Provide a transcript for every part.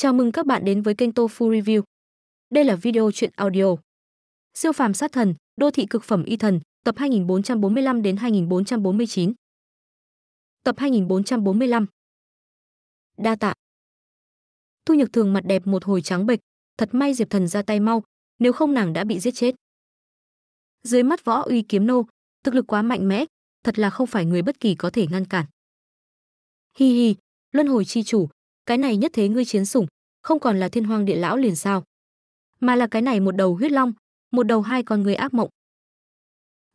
Chào mừng các bạn đến với kênh Tofu Review. Đây là video truyện audio. Siêu phàm sát thần, đô thị cực phẩm y thần, tập 2445 đến 2449. Tập 2445. Đa tạ. Thu Nhược Thường mặt đẹp một hồi trắng bệch, thật may Diệp Thần ra tay mau, nếu không nàng đã bị giết chết. Dưới mắt võ uy kiếm nô, thực lực quá mạnh mẽ, thật là không phải người bất kỳ có thể ngăn cản. Hi hi, luân hồi chi chủ, cái này nhất thế ngươi chiến sủng không còn là thiên hoàng địa lão liền sao mà là cái này một đầu huyết long một đầu hai con người ác mộng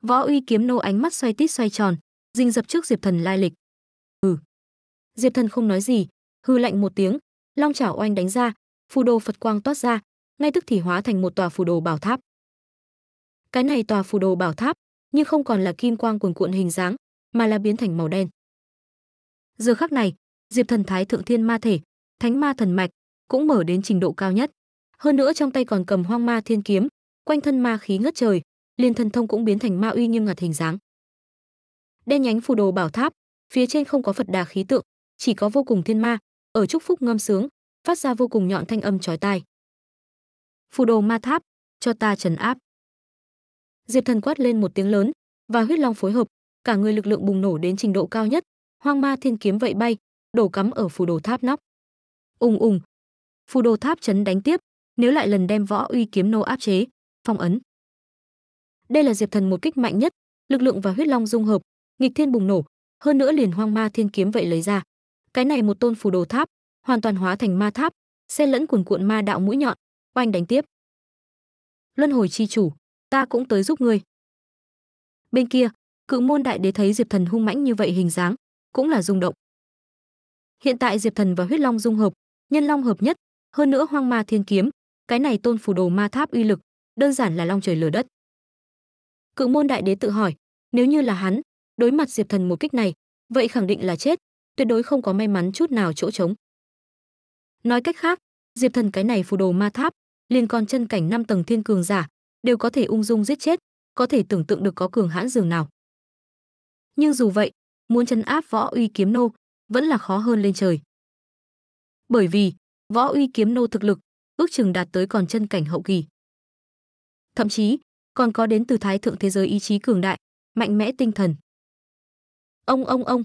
võ uy kiếm nô ánh mắt xoay tít xoay tròn dình dập trước diệp thần lai lịch ừ diệp thần không nói gì hư lạnh một tiếng long chảo oanh đánh ra phù đồ phật quang toát ra ngay tức thì hóa thành một tòa phù đồ bảo tháp cái này tòa phù đồ bảo tháp nhưng không còn là kim quang cuồn cuộn hình dáng mà là biến thành màu đen giờ khắc này diệp thần thái thượng thiên ma thể thánh ma thần mạch cũng mở đến trình độ cao nhất. Hơn nữa trong tay còn cầm hoang ma thiên kiếm, quanh thân ma khí ngất trời, liên thân thông cũng biến thành ma uy nghiêm ngặt hình dáng. Đen nhánh phù đồ bảo tháp, phía trên không có Phật đà khí tượng, chỉ có vô cùng thiên ma, ở chúc phúc ngâm sướng, phát ra vô cùng nhọn thanh âm chói tai. Phù đồ ma tháp, cho ta trấn áp. Diệp Thần quát lên một tiếng lớn, và huyết long phối hợp, cả người lực lượng bùng nổ đến trình độ cao nhất, hoang ma thiên kiếm vậy bay, đổ cắm ở phù đồ tháp nóc. Ùng ùng. Phù đồ tháp chấn đánh tiếp, nếu lại lần đem võ uy kiếm nô áp chế, phong ấn. Đây là Diệp Thần một kích mạnh nhất, lực lượng và huyết long dung hợp, nghịch thiên bùng nổ, hơn nữa liền hoang ma thiên kiếm vậy lấy ra. Cái này một tôn phù đồ tháp, hoàn toàn hóa thành ma tháp, xen lẫn cuồn cuộn ma đạo mũi nhọn, oanh đánh tiếp. Luân hồi chi chủ, ta cũng tới giúp ngươi. Bên kia, cự môn đại đế thấy Diệp Thần hung mãnh như vậy hình dáng, cũng là rung động. Hiện tại Diệp Thần và huyết long dung hợp, nhân long hợp nhất, hơn nữa hoang ma thiên kiếm, cái này tôn phù đồ ma tháp uy lực, đơn giản là long trời lở đất. Cự môn đại đế tự hỏi, nếu như là hắn, đối mặt Diệp Thần một kích này, vậy khẳng định là chết, tuyệt đối không có may mắn chút nào chỗ trống. Nói cách khác, Diệp Thần cái này phù đồ ma tháp, liền còn chân cảnh năm tầng thiên cường giả, đều có thể ung dung giết chết, có thể tưởng tượng được có cường hãn dường nào. Nhưng dù vậy, muốn chấn áp võ uy kiếm nô, vẫn là khó hơn lên trời bởi vì võ uy kiếm nô thực lực ước chừng đạt tới còn chân cảnh hậu kỳ. Thậm chí, còn có đến từ thái thượng thế giới ý chí cường đại, mạnh mẽ tinh thần. Ông ông ông.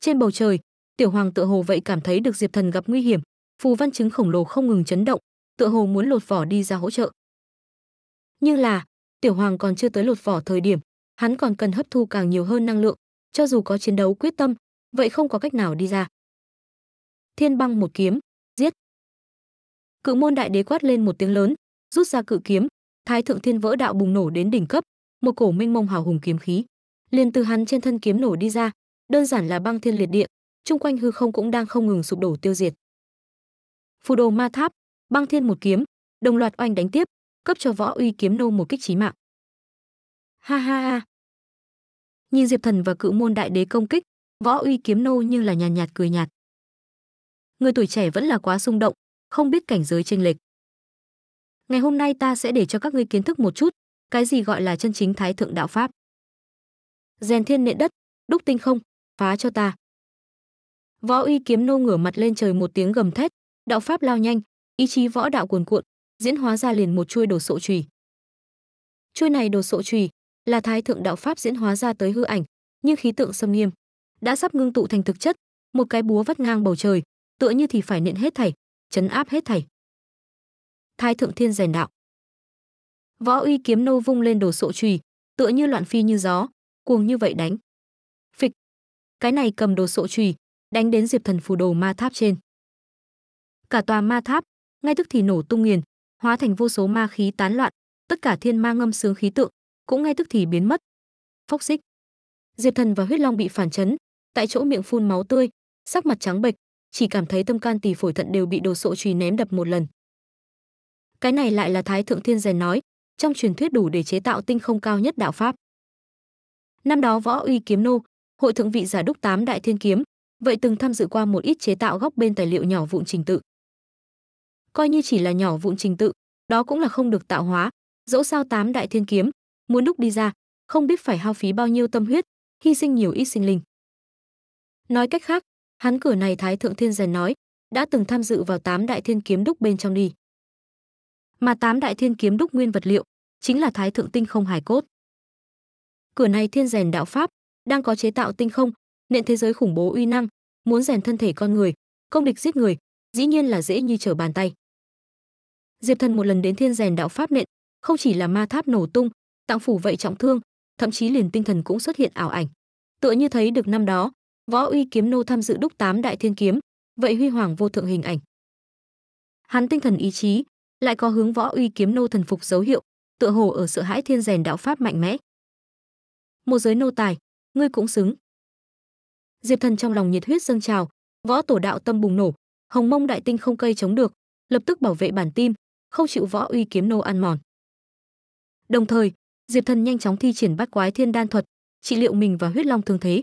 Trên bầu trời, tiểu hoàng tựa hồ vậy cảm thấy được Diệp Thần gặp nguy hiểm, phù văn chứng khổng lồ không ngừng chấn động, tựa hồ muốn lột vỏ đi ra hỗ trợ. Nhưng là, tiểu hoàng còn chưa tới lột vỏ thời điểm, hắn còn cần hấp thu càng nhiều hơn năng lượng, cho dù có chiến đấu quyết tâm, vậy không có cách nào đi ra thiên băng một kiếm, giết. Cự môn đại đế quát lên một tiếng lớn, rút ra cự kiếm, thái thượng thiên vỡ đạo bùng nổ đến đỉnh cấp, một cổ minh mông hào hùng kiếm khí, liền từ hắn trên thân kiếm nổ đi ra, đơn giản là băng thiên liệt địa, chung quanh hư không cũng đang không ngừng sụp đổ tiêu diệt. Phù đồ ma tháp, băng thiên một kiếm, đồng loạt oanh đánh tiếp, cấp cho võ uy kiếm nô một kích chí mạng. Ha ha ha. Nhìn Diệp Thần và Cự Môn Đại Đế công kích, võ uy kiếm nô như là nhàn nhạt, nhạt cười nhạt người tuổi trẻ vẫn là quá xung động, không biết cảnh giới chênh lệch. Ngày hôm nay ta sẽ để cho các ngươi kiến thức một chút, cái gì gọi là chân chính thái thượng đạo pháp. Rèn thiên nện đất, đúc tinh không, phá cho ta. Võ uy kiếm nô ngửa mặt lên trời một tiếng gầm thét, đạo pháp lao nhanh, ý chí võ đạo cuồn cuộn, diễn hóa ra liền một chuôi đồ sộ chùy. Chuôi này đồ sộ chùy là thái thượng đạo pháp diễn hóa ra tới hư ảnh, nhưng khí tượng xâm nghiêm, đã sắp ngưng tụ thành thực chất, một cái búa vắt ngang bầu trời, tựa như thì phải nện hết thảy, chấn áp hết thảy. Thái thượng thiên rèn đạo. Võ uy kiếm nô vung lên đồ sộ chùy, tựa như loạn phi như gió, cuồng như vậy đánh. Phịch. Cái này cầm đồ sộ chùy, đánh đến Diệp Thần phù đồ ma tháp trên. Cả tòa ma tháp ngay tức thì nổ tung nghiền, hóa thành vô số ma khí tán loạn, tất cả thiên ma ngâm sướng khí tượng cũng ngay tức thì biến mất. Phốc xích. Diệp Thần và Huyết Long bị phản chấn, tại chỗ miệng phun máu tươi, sắc mặt trắng bệch, chỉ cảm thấy tâm can tỳ phổi thận đều bị đồ sộ chùy ném đập một lần. Cái này lại là Thái Thượng Thiên rèn nói, trong truyền thuyết đủ để chế tạo tinh không cao nhất đạo pháp. Năm đó võ uy kiếm nô, hội thượng vị giả đúc tám đại thiên kiếm, vậy từng tham dự qua một ít chế tạo góc bên tài liệu nhỏ vụn trình tự. Coi như chỉ là nhỏ vụn trình tự, đó cũng là không được tạo hóa, dẫu sao tám đại thiên kiếm, muốn đúc đi ra, không biết phải hao phí bao nhiêu tâm huyết, hy sinh nhiều ít sinh linh. Nói cách khác, Hắn cửa này Thái Thượng Thiên Rèn nói, đã từng tham dự vào tám đại thiên kiếm đúc bên trong đi. Mà tám đại thiên kiếm đúc nguyên vật liệu chính là Thái Thượng Tinh Không Hải Cốt. Cửa này thiên rèn đạo pháp đang có chế tạo tinh không, nện thế giới khủng bố uy năng, muốn rèn thân thể con người, công địch giết người, dĩ nhiên là dễ như trở bàn tay. Diệp Thần một lần đến thiên rèn đạo pháp nện, không chỉ là ma tháp nổ tung, tặng phủ vậy trọng thương, thậm chí liền tinh thần cũng xuất hiện ảo ảnh. Tựa như thấy được năm đó, Võ Uy Kiếm Nô tham dự đúc tám đại thiên kiếm, vậy huy hoàng vô thượng hình ảnh. Hắn tinh thần ý chí, lại có hướng Võ Uy Kiếm Nô thần phục dấu hiệu, tựa hồ ở sợ hãi thiên rèn đạo pháp mạnh mẽ. Một giới nô tài, ngươi cũng xứng. Diệp Thần trong lòng nhiệt huyết dâng trào, võ tổ đạo tâm bùng nổ, hồng mông đại tinh không cây chống được, lập tức bảo vệ bản tim, không chịu võ uy kiếm nô ăn mòn. Đồng thời, Diệp Thần nhanh chóng thi triển bát quái thiên đan thuật, trị liệu mình và huyết long thương thế,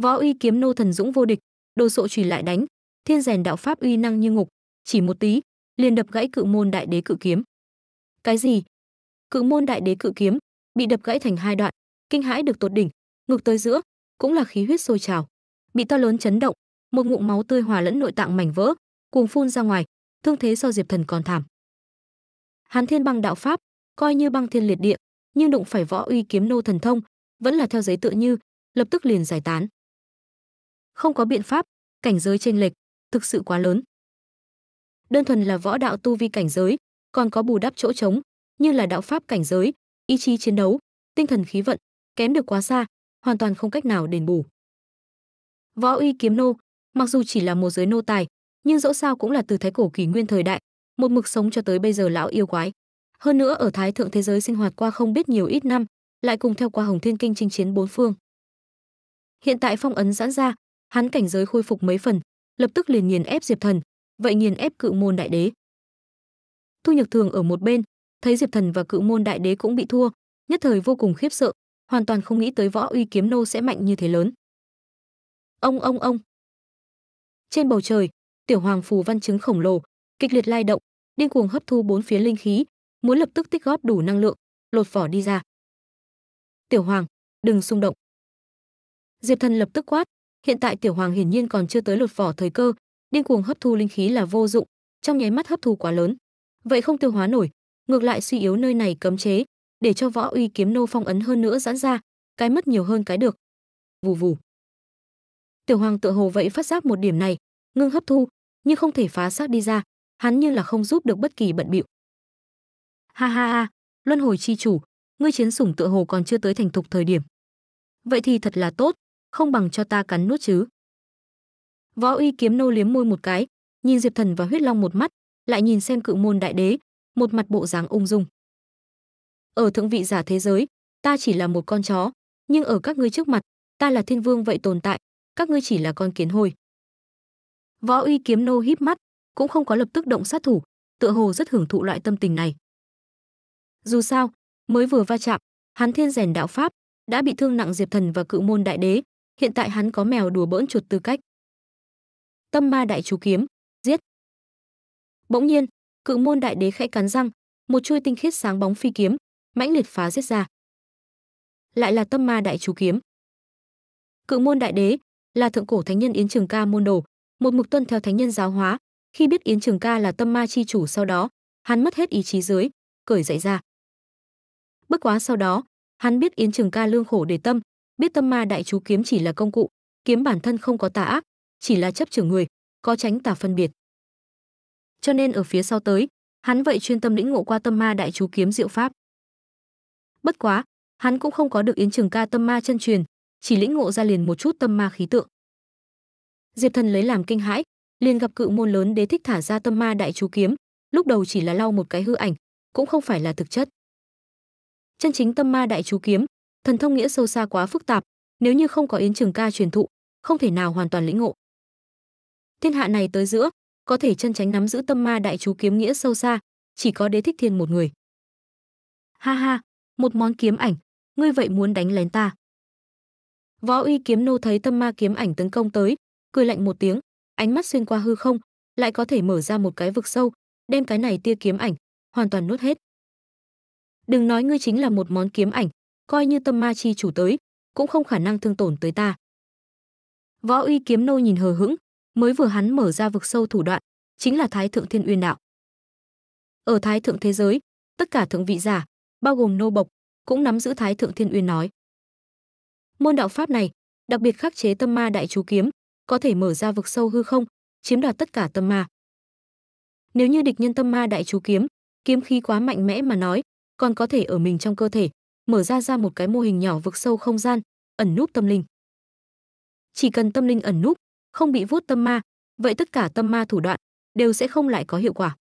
Võ uy kiếm nô thần dũng vô địch, đồ sộ chùy lại đánh, thiên rèn đạo pháp uy năng như ngục, chỉ một tí, liền đập gãy cự môn đại đế cự kiếm. Cái gì? Cự môn đại đế cự kiếm bị đập gãy thành hai đoạn, kinh hãi được tột đỉnh, ngược tới giữa, cũng là khí huyết sôi trào. Bị to lớn chấn động, một ngụm máu tươi hòa lẫn nội tạng mảnh vỡ, cuồng phun ra ngoài, thương thế so Diệp Thần còn thảm. Hán Thiên Băng đạo pháp, coi như băng thiên liệt địa, nhưng đụng phải võ uy kiếm nô thần thông, vẫn là theo giấy tựa như, lập tức liền giải tán không có biện pháp, cảnh giới chênh lệch thực sự quá lớn. Đơn thuần là võ đạo tu vi cảnh giới, còn có bù đắp chỗ trống, như là đạo pháp cảnh giới, ý chí chiến đấu, tinh thần khí vận, kém được quá xa, hoàn toàn không cách nào đền bù. Võ uy kiếm nô, mặc dù chỉ là một giới nô tài, nhưng dẫu sao cũng là từ thái cổ kỳ nguyên thời đại, một mực sống cho tới bây giờ lão yêu quái. Hơn nữa ở thái thượng thế giới sinh hoạt qua không biết nhiều ít năm, lại cùng theo qua Hồng Thiên Kinh chinh chiến bốn phương. Hiện tại phong ấn giãn ra, hắn cảnh giới khôi phục mấy phần lập tức liền nghiền ép diệp thần vậy nghiền ép cự môn đại đế thu nhược thường ở một bên thấy diệp thần và cự môn đại đế cũng bị thua nhất thời vô cùng khiếp sợ hoàn toàn không nghĩ tới võ uy kiếm nô sẽ mạnh như thế lớn ông ông ông trên bầu trời tiểu hoàng phù văn chứng khổng lồ kịch liệt lai động điên cuồng hấp thu bốn phía linh khí muốn lập tức tích góp đủ năng lượng lột vỏ đi ra tiểu hoàng đừng xung động diệp thần lập tức quát hiện tại tiểu hoàng hiển nhiên còn chưa tới lột vỏ thời cơ điên cuồng hấp thu linh khí là vô dụng trong nháy mắt hấp thu quá lớn vậy không tiêu hóa nổi ngược lại suy yếu nơi này cấm chế để cho võ uy kiếm nô phong ấn hơn nữa giãn ra cái mất nhiều hơn cái được vù vù tiểu hoàng tựa hồ vậy phát giác một điểm này ngưng hấp thu nhưng không thể phá xác đi ra hắn như là không giúp được bất kỳ bận bịu ha ha ha luân hồi chi chủ ngươi chiến sủng tựa hồ còn chưa tới thành thục thời điểm vậy thì thật là tốt không bằng cho ta cắn nuốt chứ. Võ uy kiếm nô liếm môi một cái, nhìn Diệp Thần và Huyết Long một mắt, lại nhìn xem cự môn đại đế, một mặt bộ dáng ung dung. Ở thượng vị giả thế giới, ta chỉ là một con chó, nhưng ở các ngươi trước mặt, ta là thiên vương vậy tồn tại, các ngươi chỉ là con kiến hôi. Võ uy kiếm nô híp mắt, cũng không có lập tức động sát thủ, tựa hồ rất hưởng thụ loại tâm tình này. Dù sao, mới vừa va chạm, hắn thiên rèn đạo pháp, đã bị thương nặng Diệp Thần và cự môn đại đế, hiện tại hắn có mèo đùa bỡn chuột tư cách. Tâm ma đại chú kiếm, giết. Bỗng nhiên, cự môn đại đế khẽ cắn răng, một chuôi tinh khiết sáng bóng phi kiếm, mãnh liệt phá giết ra. Lại là tâm ma đại chú kiếm. Cự môn đại đế là thượng cổ thánh nhân Yến Trường Ca môn đồ, một mục tuân theo thánh nhân giáo hóa, khi biết Yến Trường Ca là tâm ma chi chủ sau đó, hắn mất hết ý chí dưới, cởi dậy ra. Bất quá sau đó, hắn biết Yến Trường Ca lương khổ để tâm, biết tâm ma đại chú kiếm chỉ là công cụ, kiếm bản thân không có tà ác, chỉ là chấp trưởng người, có tránh tà phân biệt. Cho nên ở phía sau tới, hắn vậy chuyên tâm lĩnh ngộ qua tâm ma đại chú kiếm diệu pháp. Bất quá, hắn cũng không có được yến trường ca tâm ma chân truyền, chỉ lĩnh ngộ ra liền một chút tâm ma khí tượng. Diệp Thần lấy làm kinh hãi, liền gặp cự môn lớn đế thích thả ra tâm ma đại chú kiếm, lúc đầu chỉ là lau một cái hư ảnh, cũng không phải là thực chất. Chân chính tâm ma đại chú kiếm thần thông nghĩa sâu xa quá phức tạp nếu như không có yến trường ca truyền thụ không thể nào hoàn toàn lĩnh ngộ thiên hạ này tới giữa có thể chân tránh nắm giữ tâm ma đại chú kiếm nghĩa sâu xa chỉ có đế thích thiên một người ha ha một món kiếm ảnh ngươi vậy muốn đánh lén ta võ uy kiếm nô thấy tâm ma kiếm ảnh tấn công tới cười lạnh một tiếng ánh mắt xuyên qua hư không lại có thể mở ra một cái vực sâu đem cái này tia kiếm ảnh hoàn toàn nuốt hết đừng nói ngươi chính là một món kiếm ảnh coi như tâm ma chi chủ tới, cũng không khả năng thương tổn tới ta. Võ uy kiếm nô nhìn hờ hững, mới vừa hắn mở ra vực sâu thủ đoạn, chính là Thái Thượng Thiên Uyên Đạo. Ở Thái Thượng Thế Giới, tất cả thượng vị giả, bao gồm nô bộc, cũng nắm giữ Thái Thượng Thiên Uyên nói. Môn đạo pháp này, đặc biệt khắc chế tâm ma đại chú kiếm, có thể mở ra vực sâu hư không, chiếm đoạt tất cả tâm ma. Nếu như địch nhân tâm ma đại chú kiếm, kiếm khí quá mạnh mẽ mà nói, còn có thể ở mình trong cơ thể, mở ra ra một cái mô hình nhỏ vực sâu không gian, ẩn núp tâm linh. Chỉ cần tâm linh ẩn núp, không bị vuốt tâm ma, vậy tất cả tâm ma thủ đoạn đều sẽ không lại có hiệu quả.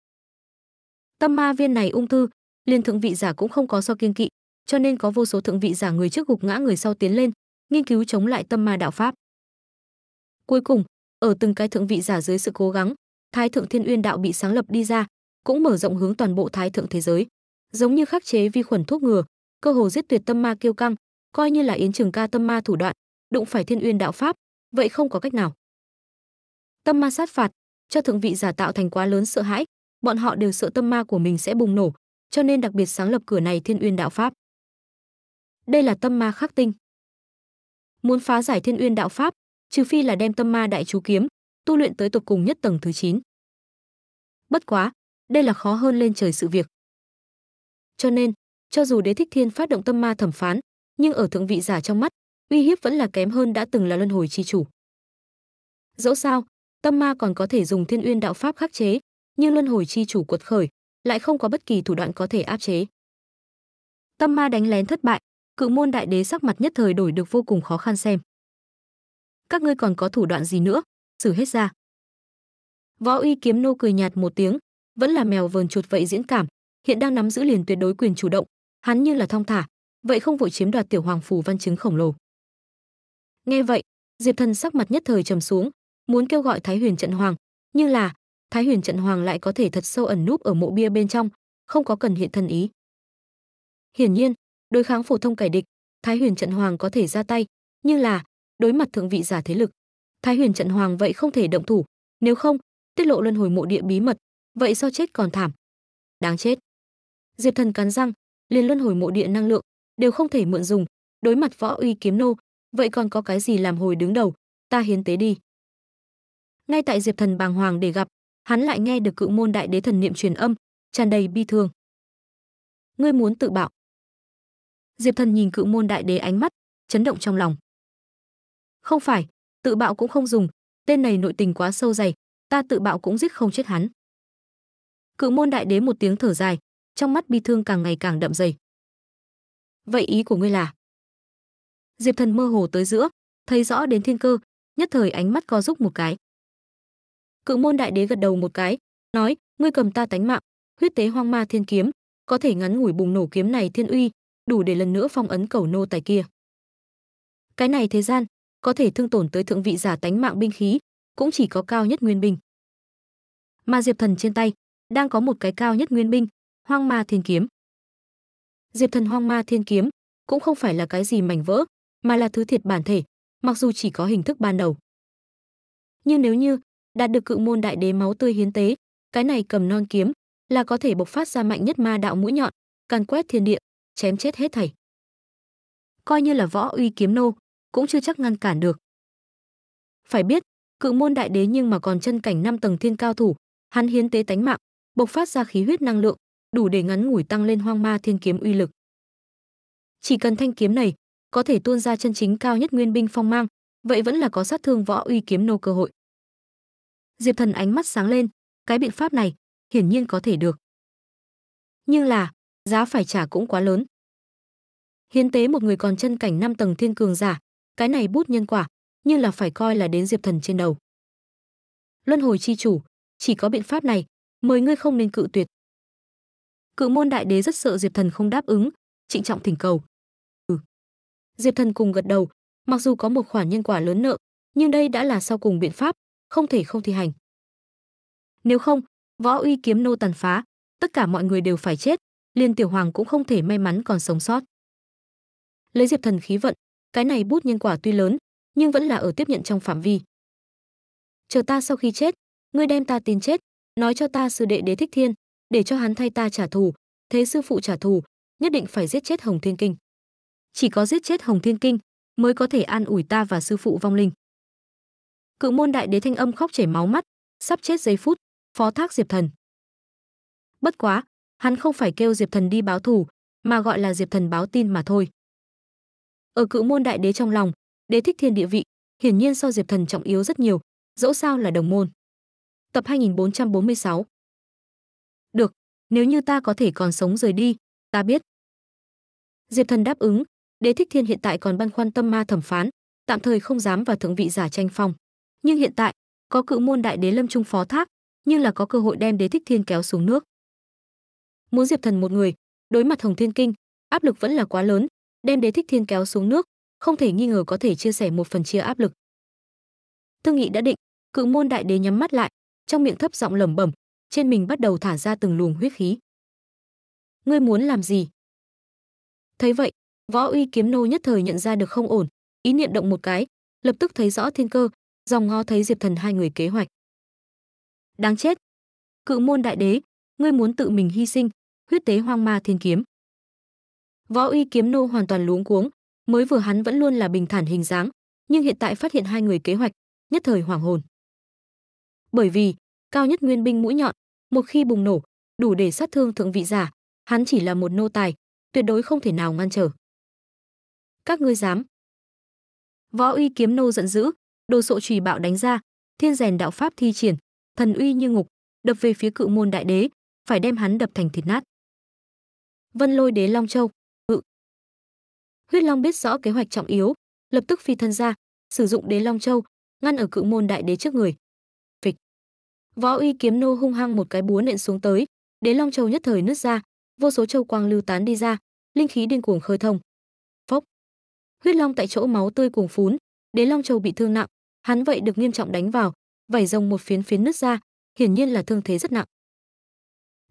Tâm ma viên này ung thư, liên thượng vị giả cũng không có so kiên kỵ, cho nên có vô số thượng vị giả người trước gục ngã người sau tiến lên, nghiên cứu chống lại tâm ma đạo pháp. Cuối cùng, ở từng cái thượng vị giả dưới sự cố gắng, Thái thượng Thiên Uyên đạo bị sáng lập đi ra, cũng mở rộng hướng toàn bộ thái thượng thế giới, giống như khắc chế vi khuẩn thuốc ngừa, cơ hồ giết tuyệt tâm ma kiêu căng, coi như là Yến Trường Ca tâm ma thủ đoạn, đụng phải Thiên Uyên đạo pháp, vậy không có cách nào. Tâm ma sát phạt, cho thượng vị giả tạo thành quá lớn sợ hãi, bọn họ đều sợ tâm ma của mình sẽ bùng nổ, cho nên đặc biệt sáng lập cửa này Thiên Uyên đạo pháp. Đây là tâm ma khắc tinh. Muốn phá giải Thiên Uyên đạo pháp, trừ phi là đem tâm ma đại chú kiếm tu luyện tới tột cùng nhất tầng thứ 9. Bất quá, đây là khó hơn lên trời sự việc. Cho nên, cho dù đế thích thiên phát động tâm ma thẩm phán nhưng ở thượng vị giả trong mắt uy hiếp vẫn là kém hơn đã từng là luân hồi chi chủ dẫu sao tâm ma còn có thể dùng thiên uyên đạo pháp khắc chế nhưng luân hồi chi chủ cuột khởi lại không có bất kỳ thủ đoạn có thể áp chế tâm ma đánh lén thất bại cự môn đại đế sắc mặt nhất thời đổi được vô cùng khó khăn xem các ngươi còn có thủ đoạn gì nữa xử hết ra võ uy kiếm nô cười nhạt một tiếng vẫn là mèo vờn chuột vậy diễn cảm hiện đang nắm giữ liền tuyệt đối quyền chủ động hắn như là thong thả, vậy không vội chiếm đoạt tiểu hoàng phù văn chứng khổng lồ. Nghe vậy, Diệp Thần sắc mặt nhất thời trầm xuống, muốn kêu gọi Thái Huyền trận hoàng, nhưng là, Thái Huyền trận hoàng lại có thể thật sâu ẩn núp ở mộ bia bên trong, không có cần hiện thân ý. Hiển nhiên, đối kháng phổ thông kẻ địch, Thái Huyền trận hoàng có thể ra tay, nhưng là, đối mặt thượng vị giả thế lực, Thái Huyền trận hoàng vậy không thể động thủ, nếu không, tiết lộ luân hồi mộ địa bí mật, vậy sao chết còn thảm. Đáng chết. Diệp Thần cắn răng, liền luân hồi mộ địa năng lượng đều không thể mượn dùng đối mặt võ uy kiếm nô vậy còn có cái gì làm hồi đứng đầu ta hiến tế đi ngay tại diệp thần bàng hoàng để gặp hắn lại nghe được cự môn đại đế thần niệm truyền âm tràn đầy bi thương ngươi muốn tự bạo diệp thần nhìn cự môn đại đế ánh mắt chấn động trong lòng không phải tự bạo cũng không dùng tên này nội tình quá sâu dày ta tự bạo cũng giết không chết hắn cự môn đại đế một tiếng thở dài trong mắt bi thương càng ngày càng đậm dày. Vậy ý của ngươi là? Diệp Thần mơ hồ tới giữa, thấy rõ đến thiên cơ, nhất thời ánh mắt co giúp một cái. Cự môn đại đế gật đầu một cái, nói, ngươi cầm ta tánh mạng, huyết tế hoang ma thiên kiếm, có thể ngắn ngủi bùng nổ kiếm này thiên uy, đủ để lần nữa phong ấn cầu nô tài kia. Cái này thế gian, có thể thương tổn tới thượng vị giả tánh mạng binh khí, cũng chỉ có cao nhất nguyên binh. Mà Diệp Thần trên tay, đang có một cái cao nhất nguyên binh, Hoang Ma Thiên Kiếm. Diệp Thần Hoang Ma Thiên Kiếm cũng không phải là cái gì mảnh vỡ, mà là thứ thiệt bản thể, mặc dù chỉ có hình thức ban đầu. Nhưng nếu như đạt được cự môn đại đế máu tươi hiến tế, cái này cầm non kiếm là có thể bộc phát ra mạnh nhất ma đạo mũi nhọn, càn quét thiên địa, chém chết hết thảy. Coi như là võ uy kiếm nô, cũng chưa chắc ngăn cản được. Phải biết, cự môn đại đế nhưng mà còn chân cảnh năm tầng thiên cao thủ, hắn hiến tế tánh mạng, bộc phát ra khí huyết năng lượng, đủ để ngắn ngủi tăng lên hoang ma thiên kiếm uy lực. Chỉ cần thanh kiếm này có thể tuôn ra chân chính cao nhất nguyên binh phong mang, vậy vẫn là có sát thương võ uy kiếm nô cơ hội. Diệp Thần ánh mắt sáng lên, cái biện pháp này hiển nhiên có thể được. Nhưng là, giá phải trả cũng quá lớn. Hiến tế một người còn chân cảnh năm tầng thiên cường giả, cái này bút nhân quả, nhưng là phải coi là đến Diệp Thần trên đầu. Luân hồi chi chủ, chỉ có biện pháp này, mời ngươi không nên cự tuyệt. Cự môn đại đế rất sợ Diệp Thần không đáp ứng, trịnh trọng thỉnh cầu. Ừ. Diệp Thần cùng gật đầu, mặc dù có một khoản nhân quả lớn nợ, nhưng đây đã là sau cùng biện pháp, không thể không thi hành. Nếu không, võ uy kiếm nô tàn phá, tất cả mọi người đều phải chết, liên tiểu hoàng cũng không thể may mắn còn sống sót. Lấy Diệp Thần khí vận, cái này bút nhân quả tuy lớn, nhưng vẫn là ở tiếp nhận trong phạm vi. Chờ ta sau khi chết, ngươi đem ta tin chết, nói cho ta sư đệ đế thích thiên, để cho hắn thay ta trả thù, thế sư phụ trả thù, nhất định phải giết chết Hồng Thiên Kinh. Chỉ có giết chết Hồng Thiên Kinh mới có thể an ủi ta và sư phụ vong linh. Cự môn đại đế thanh âm khóc chảy máu mắt, sắp chết giây phút, phó thác Diệp Thần. Bất quá, hắn không phải kêu Diệp Thần đi báo thù, mà gọi là Diệp Thần báo tin mà thôi. Ở cự môn đại đế trong lòng, đế thích thiên địa vị, hiển nhiên so Diệp Thần trọng yếu rất nhiều, dẫu sao là đồng môn. Tập 2446 nếu như ta có thể còn sống rời đi, ta biết. Diệp Thần đáp ứng, Đế Thích Thiên hiện tại còn băn khoăn tâm ma thẩm phán, tạm thời không dám vào thượng vị giả tranh phong. Nhưng hiện tại, có cự môn đại đế lâm trung phó thác, nhưng là có cơ hội đem Đế Thích Thiên kéo xuống nước. Muốn Diệp Thần một người, đối mặt Hồng Thiên Kinh, áp lực vẫn là quá lớn, đem Đế Thích Thiên kéo xuống nước, không thể nghi ngờ có thể chia sẻ một phần chia áp lực. Thương nghị đã định, cự môn đại đế nhắm mắt lại, trong miệng thấp giọng lẩm bẩm, trên mình bắt đầu thả ra từng luồng huyết khí. Ngươi muốn làm gì? Thấy vậy, võ uy kiếm nô nhất thời nhận ra được không ổn, ý niệm động một cái, lập tức thấy rõ thiên cơ, dòng ngó thấy Diệp Thần hai người kế hoạch. Đáng chết! Cự môn đại đế, ngươi muốn tự mình hy sinh, huyết tế hoang ma thiên kiếm. Võ uy kiếm nô hoàn toàn luống cuống, mới vừa hắn vẫn luôn là bình thản hình dáng, nhưng hiện tại phát hiện hai người kế hoạch, nhất thời hoảng hồn. Bởi vì, cao nhất nguyên binh mũi nhọn, một khi bùng nổ, đủ để sát thương thượng vị giả, hắn chỉ là một nô tài, tuyệt đối không thể nào ngăn trở. Các ngươi dám? Võ uy kiếm nô giận dữ, đồ sộ trùy bạo đánh ra, thiên rèn đạo pháp thi triển, thần uy như ngục, đập về phía cự môn đại đế, phải đem hắn đập thành thịt nát. Vân Lôi Đế Long Châu, ngự. Huyết Long biết rõ kế hoạch trọng yếu, lập tức phi thân ra, sử dụng Đế Long Châu, ngăn ở cự môn đại đế trước người. Võ uy kiếm nô hung hăng một cái búa nện xuống tới, đế long châu nhất thời nứt ra, vô số châu quang lưu tán đi ra, linh khí điên cuồng khơi thông. Phốc. Huyết long tại chỗ máu tươi cuồng phún, đế long châu bị thương nặng, hắn vậy được nghiêm trọng đánh vào, vảy rồng một phiến phiến nứt ra, hiển nhiên là thương thế rất nặng.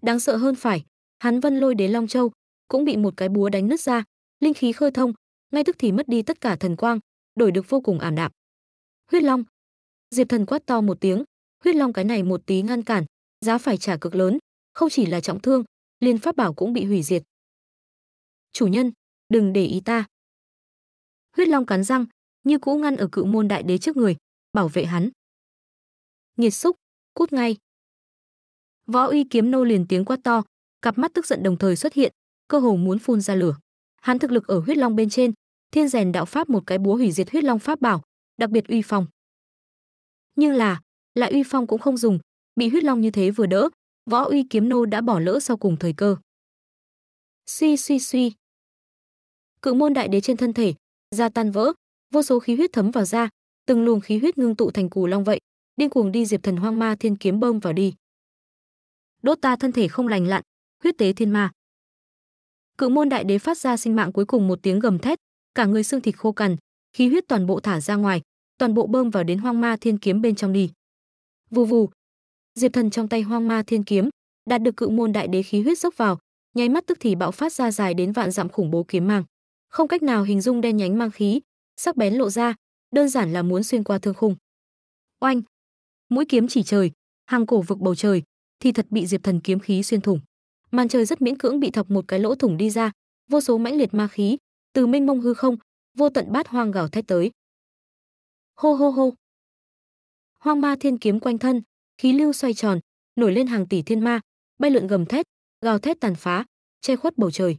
Đáng sợ hơn phải, hắn vân lôi đế long châu cũng bị một cái búa đánh nứt ra, linh khí khơi thông, ngay tức thì mất đi tất cả thần quang, đổi được vô cùng ảm đạm. Huyết long. Diệp Thần quát to một tiếng, huyết long cái này một tí ngăn cản giá phải trả cực lớn không chỉ là trọng thương liên pháp bảo cũng bị hủy diệt chủ nhân đừng để ý ta huyết long cắn răng như cũ ngăn ở cự môn đại đế trước người bảo vệ hắn nghiệt xúc cút ngay võ uy kiếm nô liền tiếng quát to cặp mắt tức giận đồng thời xuất hiện cơ hồ muốn phun ra lửa hắn thực lực ở huyết long bên trên thiên rèn đạo pháp một cái búa hủy diệt huyết long pháp bảo đặc biệt uy phong nhưng là lại uy phong cũng không dùng, bị huyết long như thế vừa đỡ, võ uy kiếm nô đã bỏ lỡ sau cùng thời cơ. Suy suy suy. Cự môn đại đế trên thân thể, da tan vỡ, vô số khí huyết thấm vào da, từng luồng khí huyết ngưng tụ thành cù long vậy, điên cuồng đi diệp thần hoang ma thiên kiếm bơm vào đi. Đốt ta thân thể không lành lặn, huyết tế thiên ma. Cự môn đại đế phát ra sinh mạng cuối cùng một tiếng gầm thét, cả người xương thịt khô cằn, khí huyết toàn bộ thả ra ngoài, toàn bộ bơm vào đến hoang ma thiên kiếm bên trong đi vù vù diệp thần trong tay hoang ma thiên kiếm đạt được cự môn đại đế khí huyết dốc vào nháy mắt tức thì bạo phát ra dài đến vạn dặm khủng bố kiếm mang không cách nào hình dung đen nhánh mang khí sắc bén lộ ra đơn giản là muốn xuyên qua thương khung oanh mũi kiếm chỉ trời hàng cổ vực bầu trời thì thật bị diệp thần kiếm khí xuyên thủng màn trời rất miễn cưỡng bị thọc một cái lỗ thủng đi ra vô số mãnh liệt ma khí từ mênh mông hư không vô tận bát hoang gào thét tới hô hô hô Hoang ma thiên kiếm quanh thân, khí lưu xoay tròn, nổi lên hàng tỷ thiên ma, bay lượn gầm thét, gào thét tàn phá, che khuất bầu trời.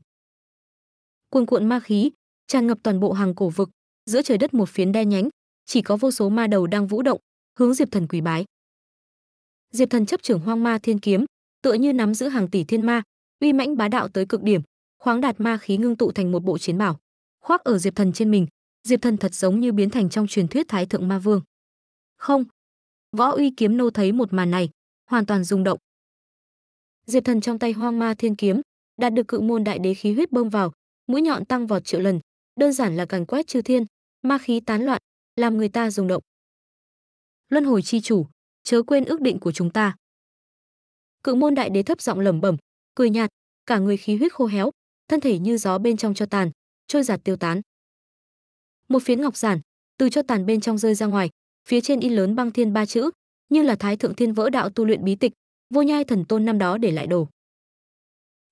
Cuồn cuộn ma khí tràn ngập toàn bộ hàng cổ vực, giữa trời đất một phiến đen nhánh, chỉ có vô số ma đầu đang vũ động, hướng Diệp Thần quỳ bái. Diệp Thần chấp trưởng Hoang Ma Thiên Kiếm, tựa như nắm giữ hàng tỷ thiên ma, uy mãnh bá đạo tới cực điểm, khoáng đạt ma khí ngưng tụ thành một bộ chiến bảo, khoác ở Diệp Thần trên mình, Diệp Thần thật giống như biến thành trong truyền thuyết Thái thượng ma vương. Không, Võ Uy Kiếm Nô thấy một màn này, hoàn toàn rung động. Diệp Thần trong tay Hoang Ma Thiên Kiếm, đạt được cự môn đại đế khí huyết bơm vào, mũi nhọn tăng vọt triệu lần, đơn giản là càn quét chư thiên, ma khí tán loạn, làm người ta rung động. Luân hồi chi chủ, chớ quên ước định của chúng ta. Cự môn đại đế thấp giọng lẩm bẩm, cười nhạt, cả người khí huyết khô héo, thân thể như gió bên trong cho tàn, trôi giạt tiêu tán. Một phiến ngọc giản từ cho tàn bên trong rơi ra ngoài, phía trên in lớn băng thiên ba chữ, như là thái thượng thiên vỡ đạo tu luyện bí tịch, vô nhai thần tôn năm đó để lại đồ.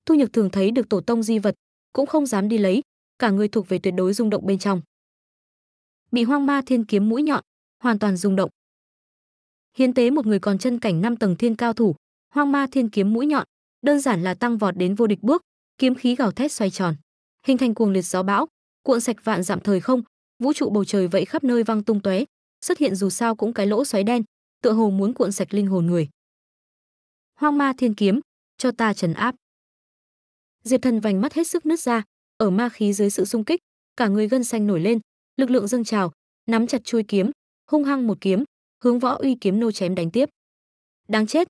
Thu Nhược thường thấy được tổ tông di vật, cũng không dám đi lấy, cả người thuộc về tuyệt đối rung động bên trong. Bị hoang ma thiên kiếm mũi nhọn, hoàn toàn rung động. Hiến tế một người còn chân cảnh năm tầng thiên cao thủ, hoang ma thiên kiếm mũi nhọn, đơn giản là tăng vọt đến vô địch bước, kiếm khí gào thét xoay tròn, hình thành cuồng liệt gió bão, cuộn sạch vạn dặm thời không, vũ trụ bầu trời vậy khắp nơi văng tung tóe, xuất hiện dù sao cũng cái lỗ xoáy đen tựa hồ muốn cuộn sạch linh hồn người hoang ma thiên kiếm cho ta trấn áp diệp thần vành mắt hết sức nứt ra ở ma khí dưới sự xung kích cả người gân xanh nổi lên lực lượng dâng trào nắm chặt chui kiếm hung hăng một kiếm hướng võ uy kiếm nô chém đánh tiếp đáng chết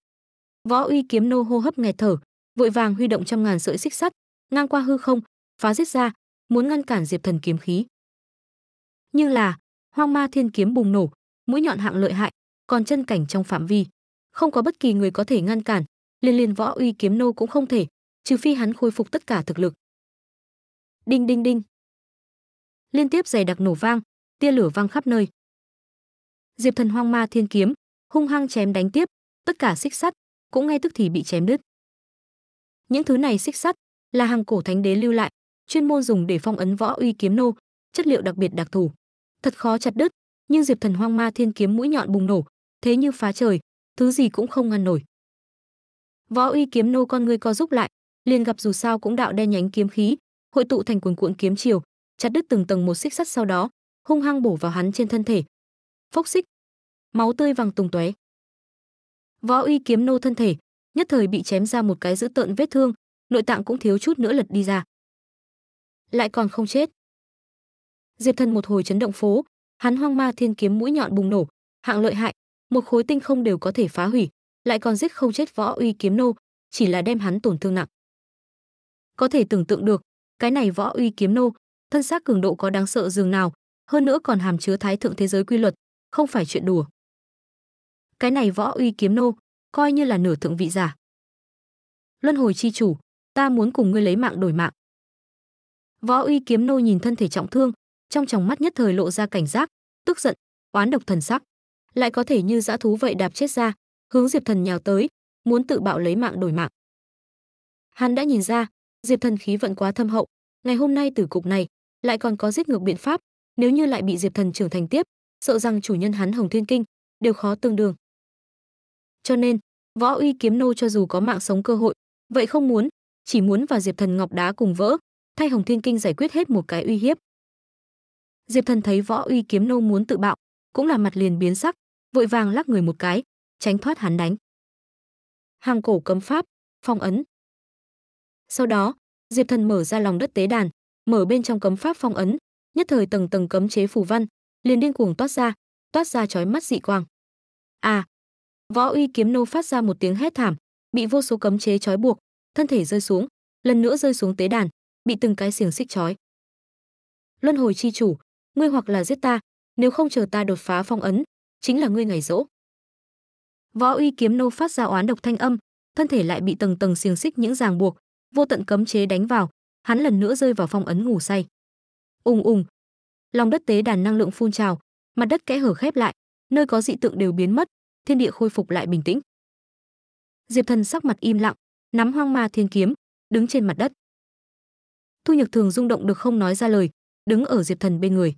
võ uy kiếm nô hô hấp nghẹt thở vội vàng huy động trăm ngàn sợi xích sắt ngang qua hư không phá giết ra muốn ngăn cản diệp thần kiếm khí nhưng là Hoang Ma Thiên Kiếm bùng nổ, mũi nhọn hạng lợi hại, còn chân cảnh trong phạm vi, không có bất kỳ người có thể ngăn cản, liên liên võ uy kiếm nô cũng không thể, trừ phi hắn khôi phục tất cả thực lực. Đinh đinh đinh. Liên tiếp giày đặc nổ vang, tia lửa vang khắp nơi. Diệp Thần Hoang Ma Thiên Kiếm hung hăng chém đánh tiếp, tất cả xích sắt cũng ngay tức thì bị chém đứt. Những thứ này xích sắt là hàng cổ thánh đế lưu lại, chuyên môn dùng để phong ấn võ uy kiếm nô, chất liệu đặc biệt đặc thù thật khó chặt đứt nhưng diệp thần hoang ma thiên kiếm mũi nhọn bùng nổ thế như phá trời thứ gì cũng không ngăn nổi võ uy kiếm nô con ngươi co rúc lại liền gặp dù sao cũng đạo đen nhánh kiếm khí hội tụ thành cuồn cuộn kiếm chiều chặt đứt từng tầng một xích sắt sau đó hung hăng bổ vào hắn trên thân thể phốc xích máu tươi vàng tùng tóe võ uy kiếm nô thân thể nhất thời bị chém ra một cái dữ tợn vết thương nội tạng cũng thiếu chút nữa lật đi ra lại còn không chết Diệp Thần một hồi chấn động phố, hắn hoang ma thiên kiếm mũi nhọn bùng nổ, hạng lợi hại, một khối tinh không đều có thể phá hủy, lại còn giết không chết võ uy kiếm nô, chỉ là đem hắn tổn thương nặng. Có thể tưởng tượng được, cái này võ uy kiếm nô, thân xác cường độ có đáng sợ dường nào, hơn nữa còn hàm chứa thái thượng thế giới quy luật, không phải chuyện đùa. Cái này võ uy kiếm nô, coi như là nửa thượng vị giả. Luân hồi chi chủ, ta muốn cùng ngươi lấy mạng đổi mạng. Võ uy kiếm nô nhìn thân thể trọng thương, trong tròng mắt nhất thời lộ ra cảnh giác, tức giận, oán độc thần sắc, lại có thể như dã thú vậy đạp chết ra, hướng Diệp Thần nhào tới, muốn tự bạo lấy mạng đổi mạng. Hắn đã nhìn ra, Diệp Thần khí vận quá thâm hậu, ngày hôm nay tử cục này lại còn có giết ngược biện pháp, nếu như lại bị Diệp Thần trưởng thành tiếp, sợ rằng chủ nhân hắn Hồng Thiên Kinh đều khó tương đương. Cho nên, võ uy kiếm nô cho dù có mạng sống cơ hội, vậy không muốn, chỉ muốn vào Diệp Thần ngọc đá cùng vỡ, thay Hồng Thiên Kinh giải quyết hết một cái uy hiếp. Diệp Thần thấy Võ Uy Kiếm Nô muốn tự bạo, cũng là mặt liền biến sắc, vội vàng lắc người một cái, tránh thoát hắn đánh. Hàng cổ cấm pháp, phong ấn. Sau đó, Diệp Thần mở ra lòng đất tế đàn, mở bên trong cấm pháp phong ấn, nhất thời tầng tầng cấm chế phù văn, liền điên cuồng toát ra, toát ra chói mắt dị quang. À, Võ Uy Kiếm Nô phát ra một tiếng hét thảm, bị vô số cấm chế trói buộc, thân thể rơi xuống, lần nữa rơi xuống tế đàn, bị từng cái xiềng xích trói. Luân hồi chi chủ, ngươi hoặc là giết ta, nếu không chờ ta đột phá phong ấn, chính là ngươi ngày rỗ. Võ uy kiếm nô phát ra oán độc thanh âm, thân thể lại bị tầng tầng xiềng xích những ràng buộc, vô tận cấm chế đánh vào, hắn lần nữa rơi vào phong ấn ngủ say. Ùng ùng, lòng đất tế đàn năng lượng phun trào, mặt đất kẽ hở khép lại, nơi có dị tượng đều biến mất, thiên địa khôi phục lại bình tĩnh. Diệp Thần sắc mặt im lặng, nắm hoang ma thiên kiếm, đứng trên mặt đất. Thu Nhược Thường rung động được không nói ra lời, đứng ở Diệp Thần bên người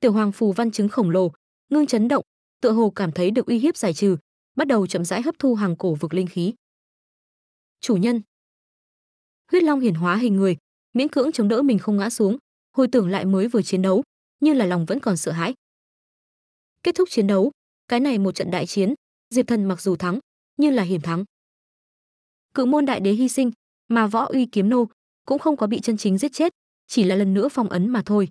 tiểu hoàng phù văn chứng khổng lồ ngưng chấn động tựa hồ cảm thấy được uy hiếp giải trừ bắt đầu chậm rãi hấp thu hàng cổ vực linh khí chủ nhân huyết long hiển hóa hình người miễn cưỡng chống đỡ mình không ngã xuống hồi tưởng lại mới vừa chiến đấu như là lòng vẫn còn sợ hãi kết thúc chiến đấu cái này một trận đại chiến diệp thần mặc dù thắng nhưng là hiểm thắng cự môn đại đế hy sinh mà võ uy kiếm nô cũng không có bị chân chính giết chết chỉ là lần nữa phong ấn mà thôi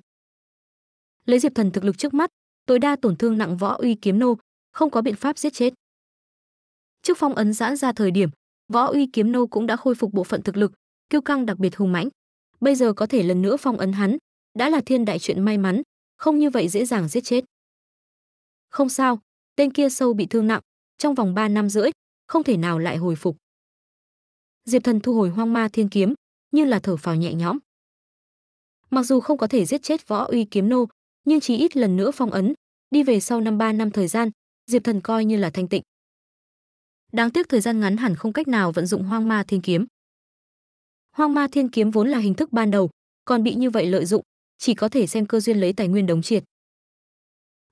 lấy Diệp Thần thực lực trước mắt, tối đa tổn thương nặng võ uy kiếm nô, không có biện pháp giết chết. Trước phong ấn giãn ra thời điểm, võ uy kiếm nô cũng đã khôi phục bộ phận thực lực, kiêu căng đặc biệt hùng mãnh. Bây giờ có thể lần nữa phong ấn hắn, đã là thiên đại chuyện may mắn, không như vậy dễ dàng giết chết. Không sao, tên kia sâu bị thương nặng, trong vòng 3 năm rưỡi, không thể nào lại hồi phục. Diệp Thần thu hồi hoang ma thiên kiếm, như là thở phào nhẹ nhõm. Mặc dù không có thể giết chết võ uy kiếm nô, nhưng chỉ ít lần nữa phong ấn, đi về sau năm ba năm thời gian, Diệp Thần coi như là thanh tịnh. Đáng tiếc thời gian ngắn hẳn không cách nào vận dụng Hoang Ma Thiên Kiếm. Hoang Ma Thiên Kiếm vốn là hình thức ban đầu, còn bị như vậy lợi dụng, chỉ có thể xem cơ duyên lấy tài nguyên đống triệt.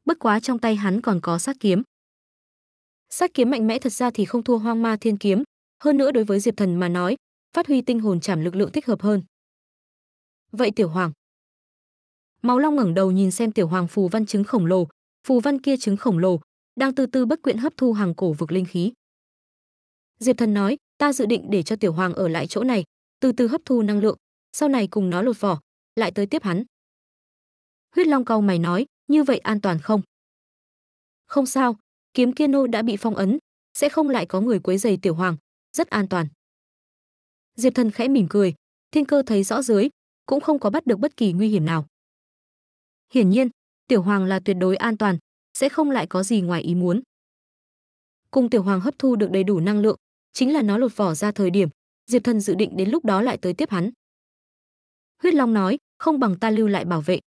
Bất quá trong tay hắn còn có sát kiếm. Sát kiếm mạnh mẽ thật ra thì không thua Hoang Ma Thiên Kiếm, hơn nữa đối với Diệp Thần mà nói, phát huy tinh hồn trảm lực lượng thích hợp hơn. Vậy Tiểu Hoàng, Máu Long ngẩng đầu nhìn xem tiểu hoàng phù văn trứng khổng lồ, phù văn kia trứng khổng lồ đang từ từ bất quyện hấp thu hàng cổ vực linh khí. Diệp Thần nói, ta dự định để cho tiểu hoàng ở lại chỗ này, từ từ hấp thu năng lượng, sau này cùng nó lột vỏ, lại tới tiếp hắn. Huyết Long cau mày nói, như vậy an toàn không? Không sao, kiếm kia nô đã bị phong ấn, sẽ không lại có người quấy rầy tiểu hoàng, rất an toàn. Diệp Thần khẽ mỉm cười, thiên cơ thấy rõ dưới, cũng không có bắt được bất kỳ nguy hiểm nào. Hiển nhiên, Tiểu Hoàng là tuyệt đối an toàn, sẽ không lại có gì ngoài ý muốn. Cùng Tiểu Hoàng hấp thu được đầy đủ năng lượng, chính là nó lột vỏ ra thời điểm, Diệp Thần dự định đến lúc đó lại tới tiếp hắn. Huyết Long nói, không bằng ta lưu lại bảo vệ.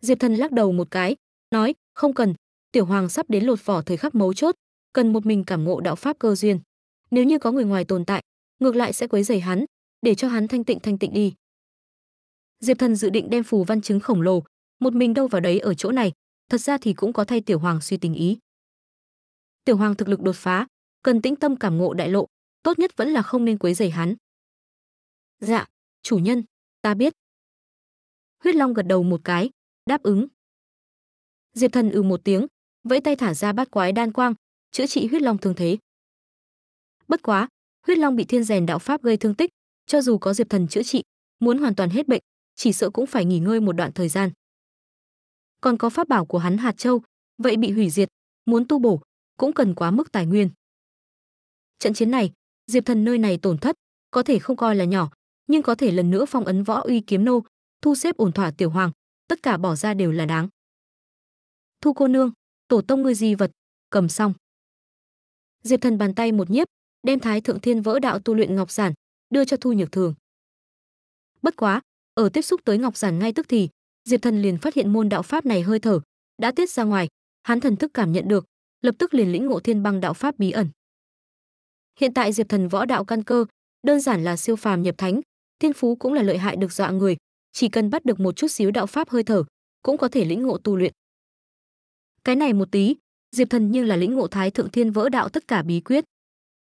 Diệp Thần lắc đầu một cái, nói, không cần, Tiểu Hoàng sắp đến lột vỏ thời khắc mấu chốt, cần một mình cảm ngộ đạo pháp cơ duyên. Nếu như có người ngoài tồn tại, ngược lại sẽ quấy rầy hắn, để cho hắn thanh tịnh thanh tịnh đi. Diệp Thần dự định đem phù văn chứng khổng lồ một mình đâu vào đấy ở chỗ này thật ra thì cũng có thay tiểu hoàng suy tính ý tiểu hoàng thực lực đột phá cần tĩnh tâm cảm ngộ đại lộ tốt nhất vẫn là không nên quấy rầy hắn dạ chủ nhân ta biết huyết long gật đầu một cái đáp ứng diệp thần ừ một tiếng vẫy tay thả ra bát quái đan quang chữa trị huyết long thương thế bất quá huyết long bị thiên rèn đạo pháp gây thương tích cho dù có diệp thần chữa trị muốn hoàn toàn hết bệnh chỉ sợ cũng phải nghỉ ngơi một đoạn thời gian còn có pháp bảo của hắn hạt châu, vậy bị hủy diệt, muốn tu bổ cũng cần quá mức tài nguyên. Trận chiến này, Diệp Thần nơi này tổn thất, có thể không coi là nhỏ, nhưng có thể lần nữa phong ấn võ uy kiếm nô, thu xếp ổn thỏa tiểu hoàng, tất cả bỏ ra đều là đáng. Thu cô nương, tổ tông ngươi di vật, cầm xong. Diệp Thần bàn tay một nhiếp, đem Thái Thượng Thiên Vỡ Đạo tu luyện ngọc giản, đưa cho Thu Nhược Thường. Bất quá, ở tiếp xúc tới ngọc giản ngay tức thì, Diệp Thần liền phát hiện môn đạo pháp này hơi thở đã tiết ra ngoài, hắn thần thức cảm nhận được, lập tức liền lĩnh ngộ Thiên Băng đạo pháp bí ẩn. Hiện tại Diệp Thần võ đạo căn cơ, đơn giản là siêu phàm nhập thánh, thiên phú cũng là lợi hại được dọa người, chỉ cần bắt được một chút xíu đạo pháp hơi thở, cũng có thể lĩnh ngộ tu luyện. Cái này một tí, Diệp Thần như là lĩnh ngộ thái thượng thiên vỡ đạo tất cả bí quyết.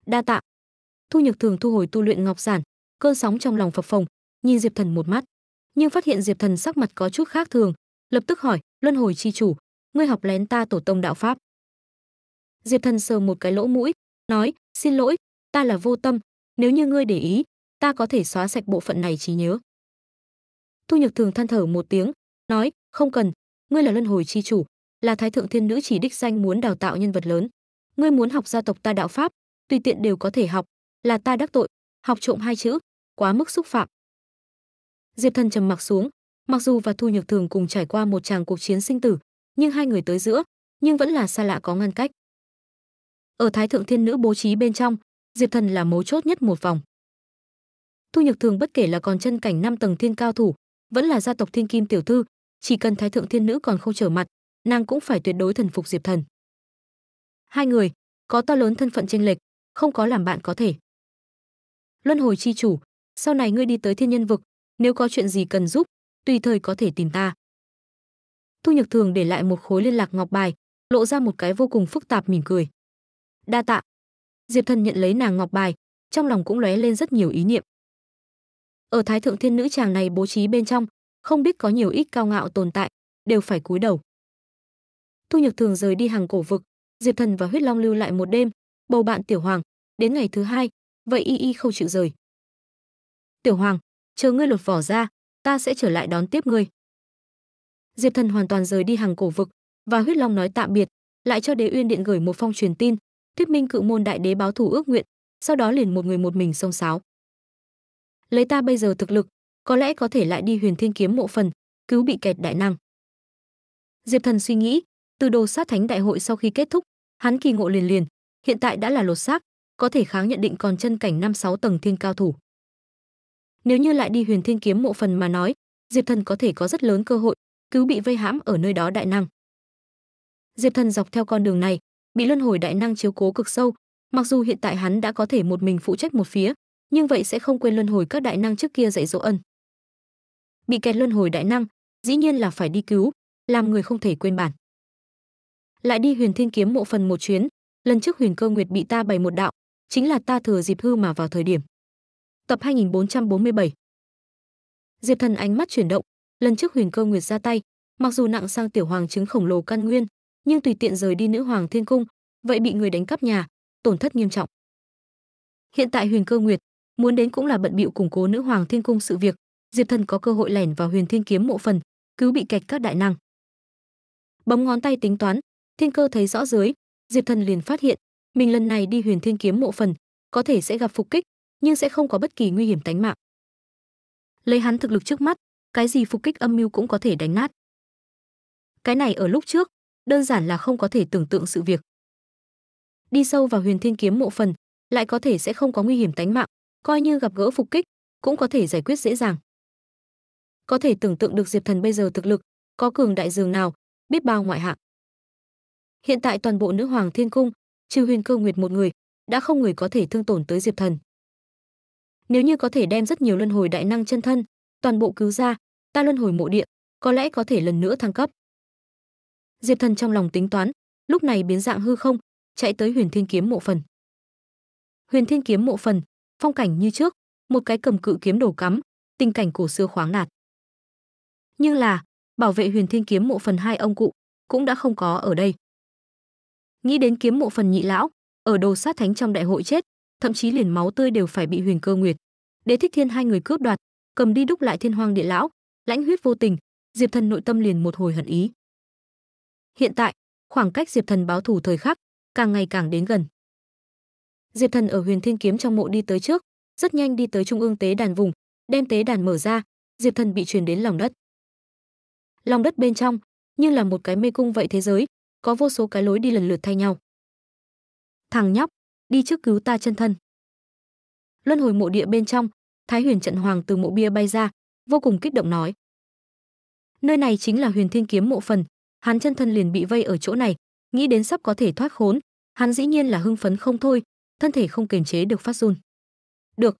Đa tạ. Thu Nhược Thường thu hồi tu luyện ngọc giản, cơn sóng trong lòng phập phồng, nhìn Diệp Thần một mắt nhưng phát hiện Diệp Thần sắc mặt có chút khác thường, lập tức hỏi, "Luân hồi chi chủ, ngươi học lén ta tổ tông đạo pháp?" Diệp Thần sờ một cái lỗ mũi, nói, "Xin lỗi, ta là vô tâm, nếu như ngươi để ý, ta có thể xóa sạch bộ phận này trí nhớ." Thu Nhược Thường than thở một tiếng, nói, "Không cần, ngươi là Luân hồi chi chủ, là Thái thượng thiên nữ chỉ đích danh muốn đào tạo nhân vật lớn, ngươi muốn học gia tộc ta đạo pháp, tùy tiện đều có thể học, là ta đắc tội, học trộm hai chữ, quá mức xúc phạm, Diệp Thần trầm mặc xuống, mặc dù và Thu Nhược Thường cùng trải qua một tràng cuộc chiến sinh tử, nhưng hai người tới giữa, nhưng vẫn là xa lạ có ngăn cách. Ở Thái Thượng Thiên Nữ bố trí bên trong, Diệp Thần là mấu chốt nhất một vòng. Thu Nhược Thường bất kể là còn chân cảnh năm tầng thiên cao thủ, vẫn là gia tộc Thiên Kim tiểu thư, chỉ cần Thái Thượng Thiên Nữ còn không trở mặt, nàng cũng phải tuyệt đối thần phục Diệp Thần. Hai người có to lớn thân phận chênh lệch, không có làm bạn có thể. Luân hồi chi chủ, sau này ngươi đi tới thiên nhân vực, nếu có chuyện gì cần giúp, tùy thời có thể tìm ta. Thu Nhược Thường để lại một khối liên lạc ngọc bài, lộ ra một cái vô cùng phức tạp mỉm cười. Đa tạ. Diệp Thần nhận lấy nàng ngọc bài, trong lòng cũng lóe lên rất nhiều ý niệm. Ở Thái Thượng Thiên Nữ chàng này bố trí bên trong, không biết có nhiều ít cao ngạo tồn tại, đều phải cúi đầu. Thu Nhược Thường rời đi hàng cổ vực, Diệp Thần và Huyết Long lưu lại một đêm, bầu bạn Tiểu Hoàng, đến ngày thứ hai, vậy y y không chịu rời. Tiểu Hoàng, chờ ngươi lột vỏ ra ta sẽ trở lại đón tiếp ngươi diệp thần hoàn toàn rời đi hàng cổ vực và huyết long nói tạm biệt lại cho đế uyên điện gửi một phong truyền tin thuyết minh cự môn đại đế báo thủ ước nguyện sau đó liền một người một mình xông sáo lấy ta bây giờ thực lực có lẽ có thể lại đi huyền thiên kiếm mộ phần cứu bị kẹt đại năng diệp thần suy nghĩ từ đồ sát thánh đại hội sau khi kết thúc hắn kỳ ngộ liền liền hiện tại đã là lột xác có thể kháng nhận định còn chân cảnh năm sáu tầng thiên cao thủ nếu như lại đi huyền thiên kiếm mộ phần mà nói diệp thần có thể có rất lớn cơ hội cứu bị vây hãm ở nơi đó đại năng diệp thần dọc theo con đường này bị luân hồi đại năng chiếu cố cực sâu mặc dù hiện tại hắn đã có thể một mình phụ trách một phía nhưng vậy sẽ không quên luân hồi các đại năng trước kia dạy dỗ ân bị kẹt luân hồi đại năng dĩ nhiên là phải đi cứu làm người không thể quên bản lại đi huyền thiên kiếm mộ phần một chuyến lần trước huyền cơ nguyệt bị ta bày một đạo chính là ta thừa dịp hư mà vào thời điểm Tập 2447. Diệp Thần ánh mắt chuyển động, lần trước Huyền Cơ Nguyệt ra tay, mặc dù nặng sang tiểu hoàng chứng khổng lồ căn nguyên, nhưng tùy tiện rời đi nữ hoàng thiên cung, vậy bị người đánh cắp nhà, tổn thất nghiêm trọng. Hiện tại Huyền Cơ Nguyệt muốn đến cũng là bận bịu củng cố nữ hoàng thiên cung sự việc, Diệp Thần có cơ hội lẻn vào Huyền Thiên kiếm mộ phần, cứu bị kẹt các đại năng. Bấm ngón tay tính toán, thiên cơ thấy rõ dưới, Diệp Thần liền phát hiện, mình lần này đi Huyền Thiên kiếm mộ phần, có thể sẽ gặp phục kích, nhưng sẽ không có bất kỳ nguy hiểm tánh mạng. Lấy hắn thực lực trước mắt, cái gì phục kích âm mưu cũng có thể đánh nát. Cái này ở lúc trước, đơn giản là không có thể tưởng tượng sự việc. Đi sâu vào Huyền Thiên kiếm mộ phần, lại có thể sẽ không có nguy hiểm tánh mạng, coi như gặp gỡ phục kích, cũng có thể giải quyết dễ dàng. Có thể tưởng tượng được Diệp Thần bây giờ thực lực, có cường đại dường nào, biết bao ngoại hạng. Hiện tại toàn bộ nữ hoàng thiên cung, trừ Huyền Cơ Nguyệt một người, đã không người có thể thương tổn tới Diệp Thần nếu như có thể đem rất nhiều luân hồi đại năng chân thân toàn bộ cứu ra ta luân hồi mộ địa có lẽ có thể lần nữa thăng cấp diệp thần trong lòng tính toán lúc này biến dạng hư không chạy tới huyền thiên kiếm mộ phần huyền thiên kiếm mộ phần phong cảnh như trước một cái cầm cự kiếm đổ cắm tình cảnh cổ xưa khoáng nạt nhưng là bảo vệ huyền thiên kiếm mộ phần hai ông cụ cũng đã không có ở đây nghĩ đến kiếm mộ phần nhị lão ở đồ sát thánh trong đại hội chết thậm chí liền máu tươi đều phải bị Huyền Cơ Nguyệt, Đế Thích Thiên hai người cướp đoạt, cầm đi đúc lại Thiên Hoang Địa Lão, lãnh huyết vô tình, Diệp Thần nội tâm liền một hồi hận ý. Hiện tại, khoảng cách Diệp Thần báo thù thời khắc càng ngày càng đến gần. Diệp Thần ở Huyền Thiên Kiếm trong mộ đi tới trước, rất nhanh đi tới trung ương tế đàn vùng, đem tế đàn mở ra, Diệp Thần bị truyền đến lòng đất. Lòng đất bên trong, như là một cái mê cung vậy thế giới, có vô số cái lối đi lần lượt thay nhau. Thằng nhóc, đi trước cứu ta chân thân. Luân hồi mộ địa bên trong, Thái Huyền trận hoàng từ mộ bia bay ra, vô cùng kích động nói: "Nơi này chính là Huyền Thiên kiếm mộ phần, hắn chân thân liền bị vây ở chỗ này, nghĩ đến sắp có thể thoát khốn, hắn dĩ nhiên là hưng phấn không thôi, thân thể không kiềm chế được phát run." "Được."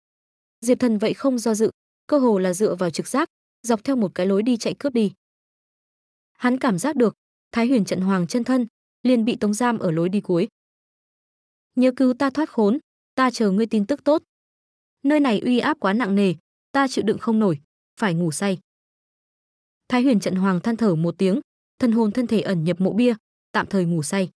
Diệp Thần vậy không do dự, cơ hồ là dựa vào trực giác, dọc theo một cái lối đi chạy cướp đi. Hắn cảm giác được, Thái Huyền trận hoàng chân thân liền bị tống giam ở lối đi cuối nhớ cứu ta thoát khốn, ta chờ ngươi tin tức tốt. Nơi này uy áp quá nặng nề, ta chịu đựng không nổi, phải ngủ say. Thái Huyền trận hoàng than thở một tiếng, thân hồn thân thể ẩn nhập mộ bia, tạm thời ngủ say.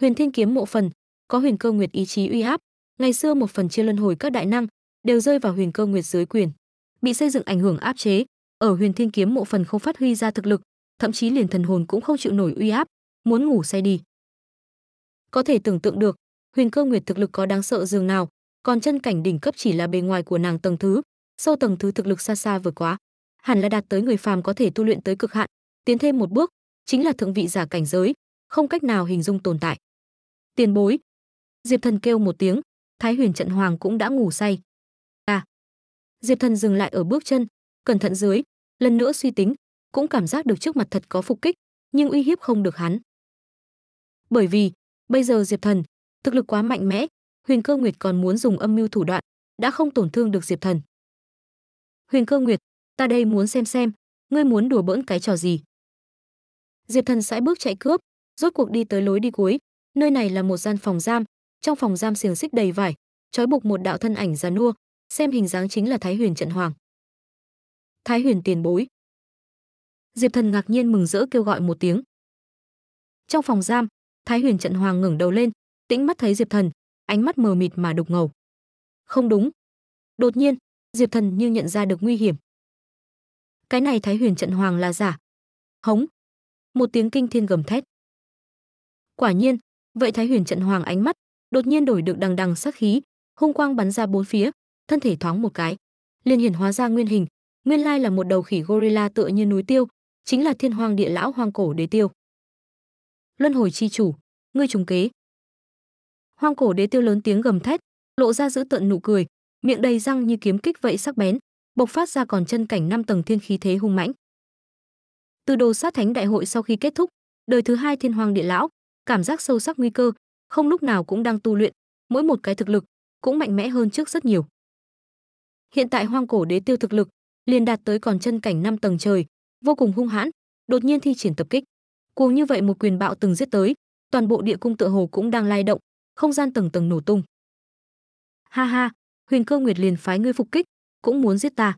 Huyền Thiên kiếm mộ phần, có huyền cơ nguyệt ý chí uy áp, ngày xưa một phần chia luân hồi các đại năng đều rơi vào huyền cơ nguyệt dưới quyền, bị xây dựng ảnh hưởng áp chế, ở Huyền Thiên kiếm mộ phần không phát huy ra thực lực, thậm chí liền thần hồn cũng không chịu nổi uy áp, muốn ngủ say đi. Có thể tưởng tượng được, Huyền Cơ Nguyệt thực lực có đáng sợ dường nào, còn chân cảnh đỉnh cấp chỉ là bề ngoài của nàng tầng thứ, sâu tầng thứ thực lực xa xa vượt quá, hẳn là đạt tới người phàm có thể tu luyện tới cực hạn, tiến thêm một bước, chính là thượng vị giả cảnh giới, không cách nào hình dung tồn tại. Tiền bối. Diệp Thần kêu một tiếng, Thái Huyền trận hoàng cũng đã ngủ say. À. Diệp Thần dừng lại ở bước chân, cẩn thận dưới, lần nữa suy tính, cũng cảm giác được trước mặt thật có phục kích, nhưng uy hiếp không được hắn. Bởi vì, Bây giờ Diệp Thần, thực lực quá mạnh mẽ, Huyền Cơ Nguyệt còn muốn dùng âm mưu thủ đoạn, đã không tổn thương được Diệp Thần. Huyền Cơ Nguyệt, ta đây muốn xem xem, ngươi muốn đùa bỡn cái trò gì? Diệp Thần sẽ bước chạy cướp, rốt cuộc đi tới lối đi cuối, nơi này là một gian phòng giam, trong phòng giam xiềng xích đầy vải, trói buộc một đạo thân ảnh già nua, xem hình dáng chính là Thái Huyền trận hoàng. Thái Huyền tiền bối. Diệp Thần ngạc nhiên mừng rỡ kêu gọi một tiếng. Trong phòng giam, Thái Huyền Trận Hoàng ngẩng đầu lên, tĩnh mắt thấy Diệp Thần, ánh mắt mờ mịt mà đục ngầu. Không đúng. Đột nhiên, Diệp Thần như nhận ra được nguy hiểm. Cái này Thái Huyền Trận Hoàng là giả. Hống. Một tiếng kinh thiên gầm thét. Quả nhiên, vậy Thái Huyền Trận Hoàng ánh mắt đột nhiên đổi được đằng đằng sắc khí, hung quang bắn ra bốn phía, thân thể thoáng một cái, liền hiển hóa ra nguyên hình, nguyên lai là một đầu khỉ gorilla tựa như núi tiêu, chính là thiên hoàng địa lão hoang cổ đế tiêu. Luân hồi chi chủ, ngươi trùng kế hoang cổ đế tiêu lớn tiếng gầm thét lộ ra giữ tận nụ cười miệng đầy răng như kiếm kích vậy sắc bén bộc phát ra còn chân cảnh năm tầng thiên khí thế hung mãnh từ đồ sát thánh đại hội sau khi kết thúc đời thứ hai thiên hoàng địa lão cảm giác sâu sắc nguy cơ không lúc nào cũng đang tu luyện mỗi một cái thực lực cũng mạnh mẽ hơn trước rất nhiều hiện tại hoang cổ đế tiêu thực lực liền đạt tới còn chân cảnh năm tầng trời vô cùng hung hãn đột nhiên thi triển tập kích cuồng như vậy một quyền bạo từng giết tới toàn bộ địa cung tựa hồ cũng đang lay động, không gian tầng tầng nổ tung. Ha ha, huyền Cơ Nguyệt liền phái ngươi phục kích, cũng muốn giết ta.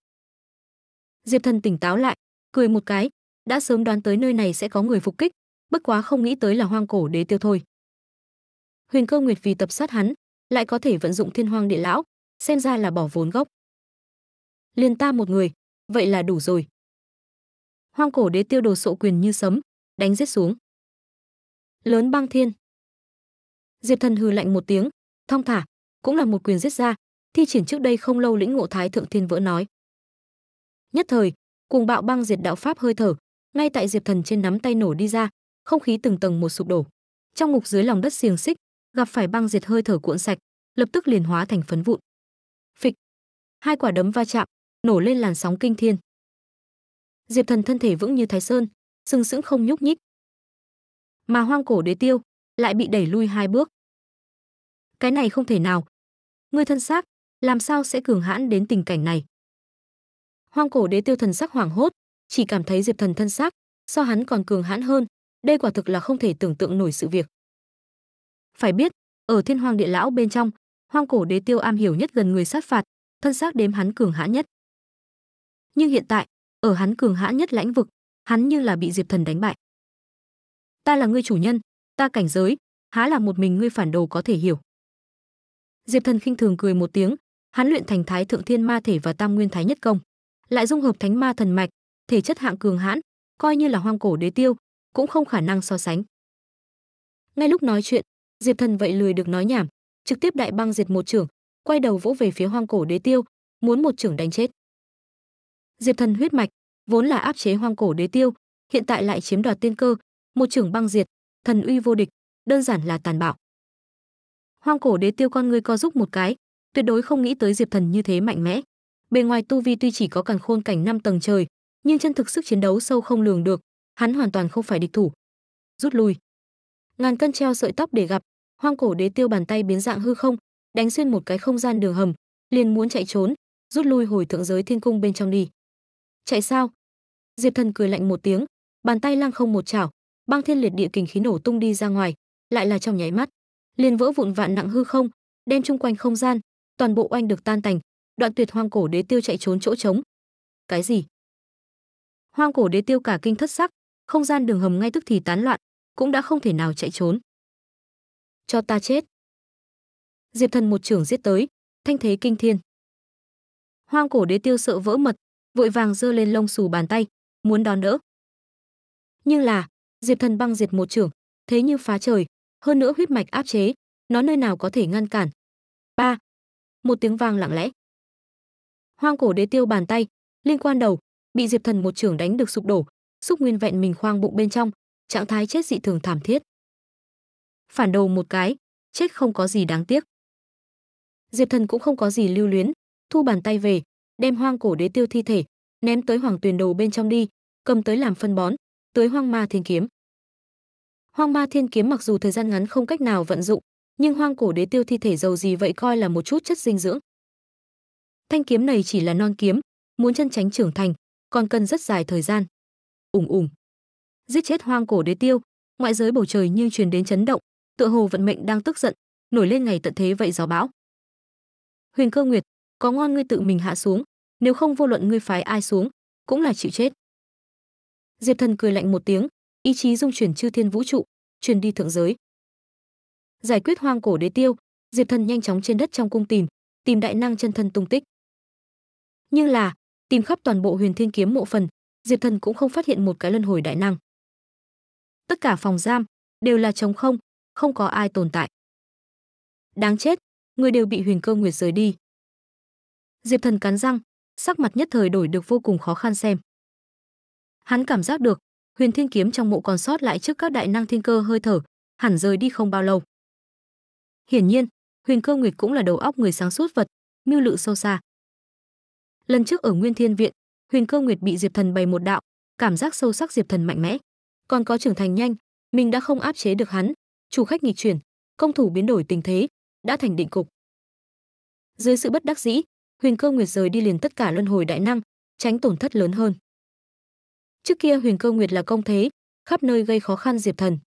Diệp Thần tỉnh táo lại, cười một cái, đã sớm đoán tới nơi này sẽ có người phục kích, bất quá không nghĩ tới là hoang cổ đế tiêu thôi. huyền Cơ Nguyệt vì tập sát hắn, lại có thể vận dụng Thiên Hoang Địa Lão, xem ra là bỏ vốn gốc. Liền ta một người, vậy là đủ rồi. Hoang cổ đế tiêu đồ sộ quyền như sấm, đánh giết xuống lớn băng thiên diệp thần hừ lạnh một tiếng thong thả cũng là một quyền giết ra thi triển trước đây không lâu lĩnh ngộ thái thượng thiên vỡ nói nhất thời cuồng bạo băng diệt đạo pháp hơi thở ngay tại diệp thần trên nắm tay nổ đi ra không khí từng tầng một sụp đổ trong ngục dưới lòng đất xiềng xích gặp phải băng diệt hơi thở cuộn sạch lập tức liền hóa thành phấn vụn phịch hai quả đấm va chạm nổ lên làn sóng kinh thiên diệp thần thân thể vững như thái sơn sừng sững không nhúc nhích mà hoang cổ đế tiêu lại bị đẩy lui hai bước. Cái này không thể nào. người thân xác, làm sao sẽ cường hãn đến tình cảnh này? Hoang cổ đế tiêu thần sắc hoảng hốt, chỉ cảm thấy Diệp Thần thân xác so hắn còn cường hãn hơn, đây quả thực là không thể tưởng tượng nổi sự việc. Phải biết, ở Thiên Hoàng Địa Lão bên trong, Hoang cổ đế tiêu am hiểu nhất gần người sát phạt, thân xác đếm hắn cường hãn nhất. Nhưng hiện tại, ở hắn cường hãn nhất lãnh vực, hắn như là bị Diệp Thần đánh bại ta là ngươi chủ nhân ta cảnh giới há là một mình ngươi phản đồ có thể hiểu diệp thần khinh thường cười một tiếng hắn luyện thành thái thượng thiên ma thể và tam nguyên thái nhất công lại dung hợp thánh ma thần mạch thể chất hạng cường hãn coi như là hoang cổ đế tiêu cũng không khả năng so sánh ngay lúc nói chuyện diệp thần vậy lười được nói nhảm trực tiếp đại băng diệt một trưởng quay đầu vỗ về phía hoang cổ đế tiêu muốn một trưởng đánh chết diệp thần huyết mạch vốn là áp chế hoang cổ đế tiêu hiện tại lại chiếm đoạt tiên cơ một trưởng băng diệt, thần uy vô địch, đơn giản là tàn bạo. Hoang cổ đế tiêu con ngươi co giúp một cái, tuyệt đối không nghĩ tới Diệp Thần như thế mạnh mẽ. Bề ngoài tu vi tuy chỉ có càng khôn cảnh năm tầng trời, nhưng chân thực sức chiến đấu sâu không lường được, hắn hoàn toàn không phải địch thủ. Rút lui. Ngàn cân treo sợi tóc để gặp, hoang cổ đế tiêu bàn tay biến dạng hư không, đánh xuyên một cái không gian đường hầm, liền muốn chạy trốn, rút lui hồi thượng giới thiên cung bên trong đi. Chạy sao? Diệp Thần cười lạnh một tiếng, bàn tay lăng không một chảo, băng thiên liệt địa kình khí nổ tung đi ra ngoài, lại là trong nháy mắt, liền vỡ vụn vạn nặng hư không, đem chung quanh không gian, toàn bộ oanh được tan tành, đoạn tuyệt hoang cổ đế tiêu chạy trốn chỗ trống. Cái gì? Hoang cổ đế tiêu cả kinh thất sắc, không gian đường hầm ngay tức thì tán loạn, cũng đã không thể nào chạy trốn. Cho ta chết. Diệp Thần một trưởng giết tới, thanh thế kinh thiên. Hoang cổ đế tiêu sợ vỡ mật, vội vàng giơ lên lông xù bàn tay, muốn đón đỡ. Nhưng là, diệp thần băng diệt một trưởng thế như phá trời hơn nữa huyết mạch áp chế nó nơi nào có thể ngăn cản ba một tiếng vang lặng lẽ hoang cổ đế tiêu bàn tay liên quan đầu bị diệp thần một trưởng đánh được sụp đổ xúc nguyên vẹn mình khoang bụng bên trong trạng thái chết dị thường thảm thiết phản đầu một cái chết không có gì đáng tiếc diệp thần cũng không có gì lưu luyến thu bàn tay về đem hoang cổ đế tiêu thi thể ném tới hoàng tuyền đầu bên trong đi cầm tới làm phân bón tới hoang ma thiên kiếm Hoang Ma Thiên Kiếm mặc dù thời gian ngắn không cách nào vận dụng, nhưng hoang cổ đế tiêu thi thể dầu gì vậy coi là một chút chất dinh dưỡng. Thanh kiếm này chỉ là non kiếm, muốn chân tránh trưởng thành, còn cần rất dài thời gian. Ùng ùng. Giết chết hoang cổ đế tiêu, ngoại giới bầu trời như truyền đến chấn động, tựa hồ vận mệnh đang tức giận, nổi lên ngày tận thế vậy gió bão. Huyền Cơ Nguyệt, có ngon ngươi tự mình hạ xuống, nếu không vô luận ngươi phái ai xuống, cũng là chịu chết. Diệp Thần cười lạnh một tiếng, ý chí dung chuyển chư thiên vũ trụ, truyền đi thượng giới. Giải quyết hoang cổ đế tiêu, Diệp Thần nhanh chóng trên đất trong cung tìm, tìm đại năng chân thân tung tích. Nhưng là, tìm khắp toàn bộ Huyền Thiên kiếm mộ phần, Diệp Thần cũng không phát hiện một cái luân hồi đại năng. Tất cả phòng giam đều là trống không, không có ai tồn tại. Đáng chết, người đều bị Huyền Cơ Nguyệt rời đi. Diệp Thần cắn răng, sắc mặt nhất thời đổi được vô cùng khó khăn xem. Hắn cảm giác được, huyền thiên kiếm trong mộ còn sót lại trước các đại năng thiên cơ hơi thở hẳn rời đi không bao lâu hiển nhiên huyền cơ nguyệt cũng là đầu óc người sáng suốt vật mưu lự sâu xa lần trước ở nguyên thiên viện huyền cơ nguyệt bị diệp thần bày một đạo cảm giác sâu sắc diệp thần mạnh mẽ còn có trưởng thành nhanh mình đã không áp chế được hắn chủ khách nghịch chuyển công thủ biến đổi tình thế đã thành định cục dưới sự bất đắc dĩ huyền cơ nguyệt rời đi liền tất cả luân hồi đại năng tránh tổn thất lớn hơn Trước kia Huyền Cơ Nguyệt là công thế, khắp nơi gây khó khăn Diệp Thần.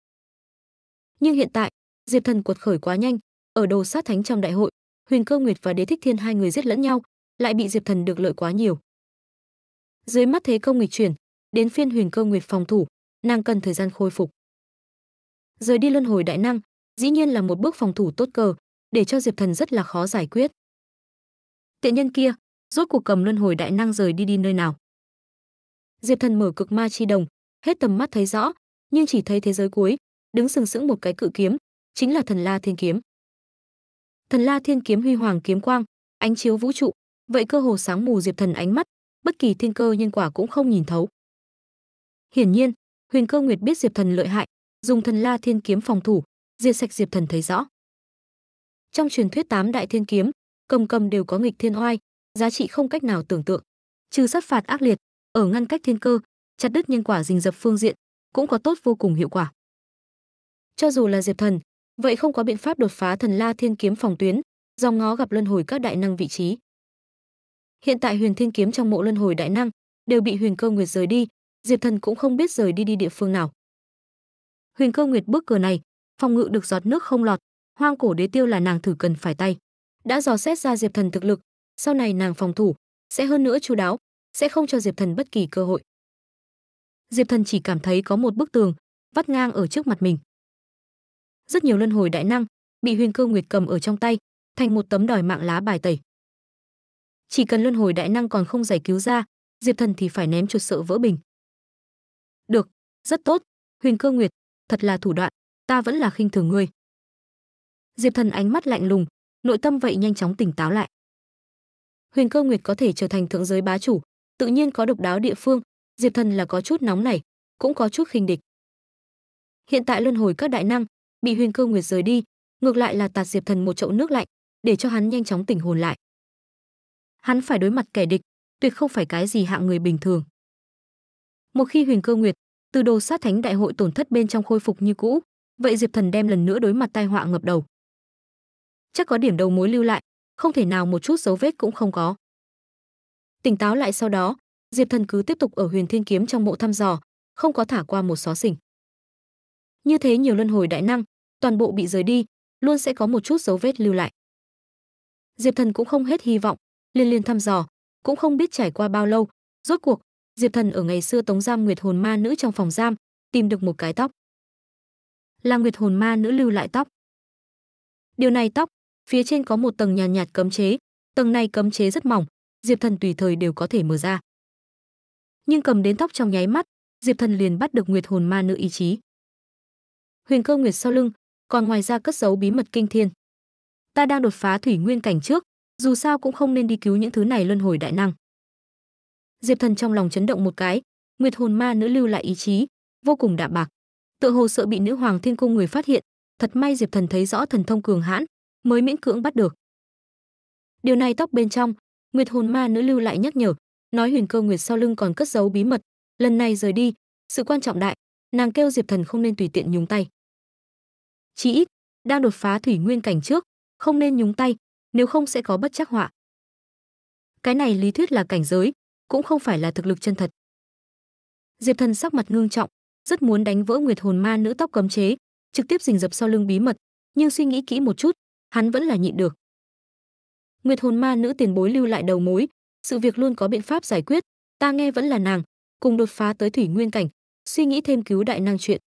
Nhưng hiện tại, Diệp Thần cuột khởi quá nhanh, ở đồ sát thánh trong đại hội, Huyền Cơ Nguyệt và Đế Thích Thiên hai người giết lẫn nhau, lại bị Diệp Thần được lợi quá nhiều. Dưới mắt thế công nghịch chuyển, đến phiên Huyền Cơ Nguyệt phòng thủ, nàng cần thời gian khôi phục. Rời đi luân hồi đại năng, dĩ nhiên là một bước phòng thủ tốt cờ, để cho Diệp Thần rất là khó giải quyết. Tiện nhân kia, rốt cuộc cầm luân hồi đại năng rời đi đi nơi nào? diệp thần mở cực ma chi đồng hết tầm mắt thấy rõ nhưng chỉ thấy thế giới cuối đứng sừng sững một cái cự kiếm chính là thần la thiên kiếm thần la thiên kiếm huy hoàng kiếm quang ánh chiếu vũ trụ vậy cơ hồ sáng mù diệp thần ánh mắt bất kỳ thiên cơ nhân quả cũng không nhìn thấu hiển nhiên huyền cơ nguyệt biết diệp thần lợi hại dùng thần la thiên kiếm phòng thủ diệt sạch diệp thần thấy rõ trong truyền thuyết tám đại thiên kiếm cầm cầm đều có nghịch thiên oai giá trị không cách nào tưởng tượng trừ sát phạt ác liệt ở ngăn cách thiên cơ, chặt đứt nhân quả rình dập phương diện, cũng có tốt vô cùng hiệu quả. Cho dù là Diệp Thần, vậy không có biện pháp đột phá thần La Thiên Kiếm phòng tuyến, dòng ngó gặp luân hồi các đại năng vị trí. Hiện tại Huyền Thiên Kiếm trong mộ luân hồi đại năng đều bị Huyền Cơ Nguyệt rời đi, Diệp Thần cũng không biết rời đi đi địa phương nào. Huyền Cơ Nguyệt bước cửa này, phòng ngự được giọt nước không lọt, hoang cổ đế tiêu là nàng thử cần phải tay. Đã dò xét ra Diệp Thần thực lực, sau này nàng phòng thủ sẽ hơn nữa chú đáo, sẽ không cho Diệp Thần bất kỳ cơ hội. Diệp Thần chỉ cảm thấy có một bức tường vắt ngang ở trước mặt mình. Rất nhiều luân hồi đại năng bị Huyền Cơ Nguyệt cầm ở trong tay, thành một tấm đòi mạng lá bài tẩy. Chỉ cần luân hồi đại năng còn không giải cứu ra, Diệp Thần thì phải ném chuột sợ vỡ bình. Được, rất tốt, Huyền Cơ Nguyệt, thật là thủ đoạn, ta vẫn là khinh thường ngươi. Diệp Thần ánh mắt lạnh lùng, nội tâm vậy nhanh chóng tỉnh táo lại. Huyền Cơ Nguyệt có thể trở thành thượng giới bá chủ, tự nhiên có độc đáo địa phương, Diệp Thần là có chút nóng nảy, cũng có chút khinh địch. Hiện tại luân hồi các đại năng bị Huyền Cơ Nguyệt rời đi, ngược lại là tạt Diệp Thần một chậu nước lạnh, để cho hắn nhanh chóng tỉnh hồn lại. Hắn phải đối mặt kẻ địch, tuyệt không phải cái gì hạng người bình thường. Một khi Huyền Cơ Nguyệt từ đồ sát thánh đại hội tổn thất bên trong khôi phục như cũ, vậy Diệp Thần đem lần nữa đối mặt tai họa ngập đầu. Chắc có điểm đầu mối lưu lại, không thể nào một chút dấu vết cũng không có. Tỉnh táo lại sau đó, Diệp Thần cứ tiếp tục ở Huyền Thiên kiếm trong mộ thăm dò, không có thả qua một xó xỉnh. Như thế nhiều luân hồi đại năng, toàn bộ bị rời đi, luôn sẽ có một chút dấu vết lưu lại. Diệp Thần cũng không hết hy vọng, liên liên thăm dò, cũng không biết trải qua bao lâu, rốt cuộc, Diệp Thần ở ngày xưa tống giam Nguyệt Hồn Ma nữ trong phòng giam, tìm được một cái tóc. Là Nguyệt Hồn Ma nữ lưu lại tóc. Điều này tóc, phía trên có một tầng nhàn nhạt, nhạt cấm chế, tầng này cấm chế rất mỏng, Diệp Thần tùy thời đều có thể mở ra. Nhưng cầm đến tóc trong nháy mắt, Diệp Thần liền bắt được Nguyệt Hồn Ma Nữ ý chí. Huyền Cơ Nguyệt sau lưng, còn ngoài ra cất giấu bí mật kinh thiên. Ta đang đột phá thủy nguyên cảnh trước, dù sao cũng không nên đi cứu những thứ này luân hồi đại năng. Diệp Thần trong lòng chấn động một cái, Nguyệt Hồn Ma Nữ lưu lại ý chí, vô cùng đạm bạc. Tựa hồ sợ bị nữ hoàng thiên cung người phát hiện, thật may Diệp Thần thấy rõ thần thông cường hãn, mới miễn cưỡng bắt được. Điều này tóc bên trong, Nguyệt hồn ma nữ lưu lại nhắc nhở, nói Huyền Cơ Nguyệt sau lưng còn cất giấu bí mật, lần này rời đi, sự quan trọng đại, nàng kêu Diệp Thần không nên tùy tiện nhúng tay. Chỉ ít, đang đột phá thủy nguyên cảnh trước, không nên nhúng tay, nếu không sẽ có bất chắc họa. Cái này lý thuyết là cảnh giới, cũng không phải là thực lực chân thật. Diệp Thần sắc mặt ngưng trọng, rất muốn đánh vỡ Nguyệt hồn ma nữ tóc cấm chế, trực tiếp rình dập sau lưng bí mật, nhưng suy nghĩ kỹ một chút, hắn vẫn là nhịn được. Nguyệt hồn ma nữ tiền bối lưu lại đầu mối, sự việc luôn có biện pháp giải quyết, ta nghe vẫn là nàng, cùng đột phá tới thủy nguyên cảnh, suy nghĩ thêm cứu đại năng chuyện.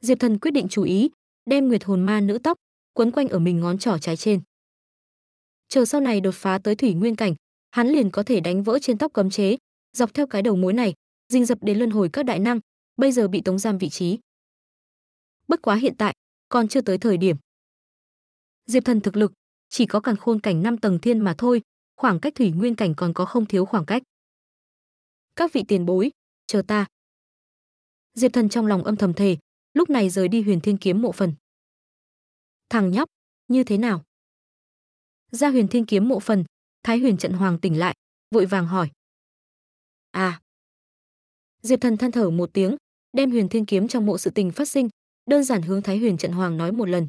Diệp Thần quyết định chú ý, đem Nguyệt hồn ma nữ tóc quấn quanh ở mình ngón trỏ trái trên. Chờ sau này đột phá tới thủy nguyên cảnh, hắn liền có thể đánh vỡ trên tóc cấm chế, dọc theo cái đầu mối này, dình dập đến luân hồi các đại năng, bây giờ bị tống giam vị trí. Bất quá hiện tại, còn chưa tới thời điểm. Diệp Thần thực lực chỉ có càn khôn cảnh 5 tầng thiên mà thôi, khoảng cách thủy nguyên cảnh còn có không thiếu khoảng cách. Các vị tiền bối, chờ ta. Diệp Thần trong lòng âm thầm thề, lúc này rời đi Huyền Thiên kiếm mộ phần. Thằng nhóc, như thế nào? Ra Huyền Thiên kiếm mộ phần, Thái Huyền trận hoàng tỉnh lại, vội vàng hỏi. À. Diệp Thần than thở một tiếng, đem Huyền Thiên kiếm trong mộ sự tình phát sinh, đơn giản hướng Thái Huyền trận hoàng nói một lần.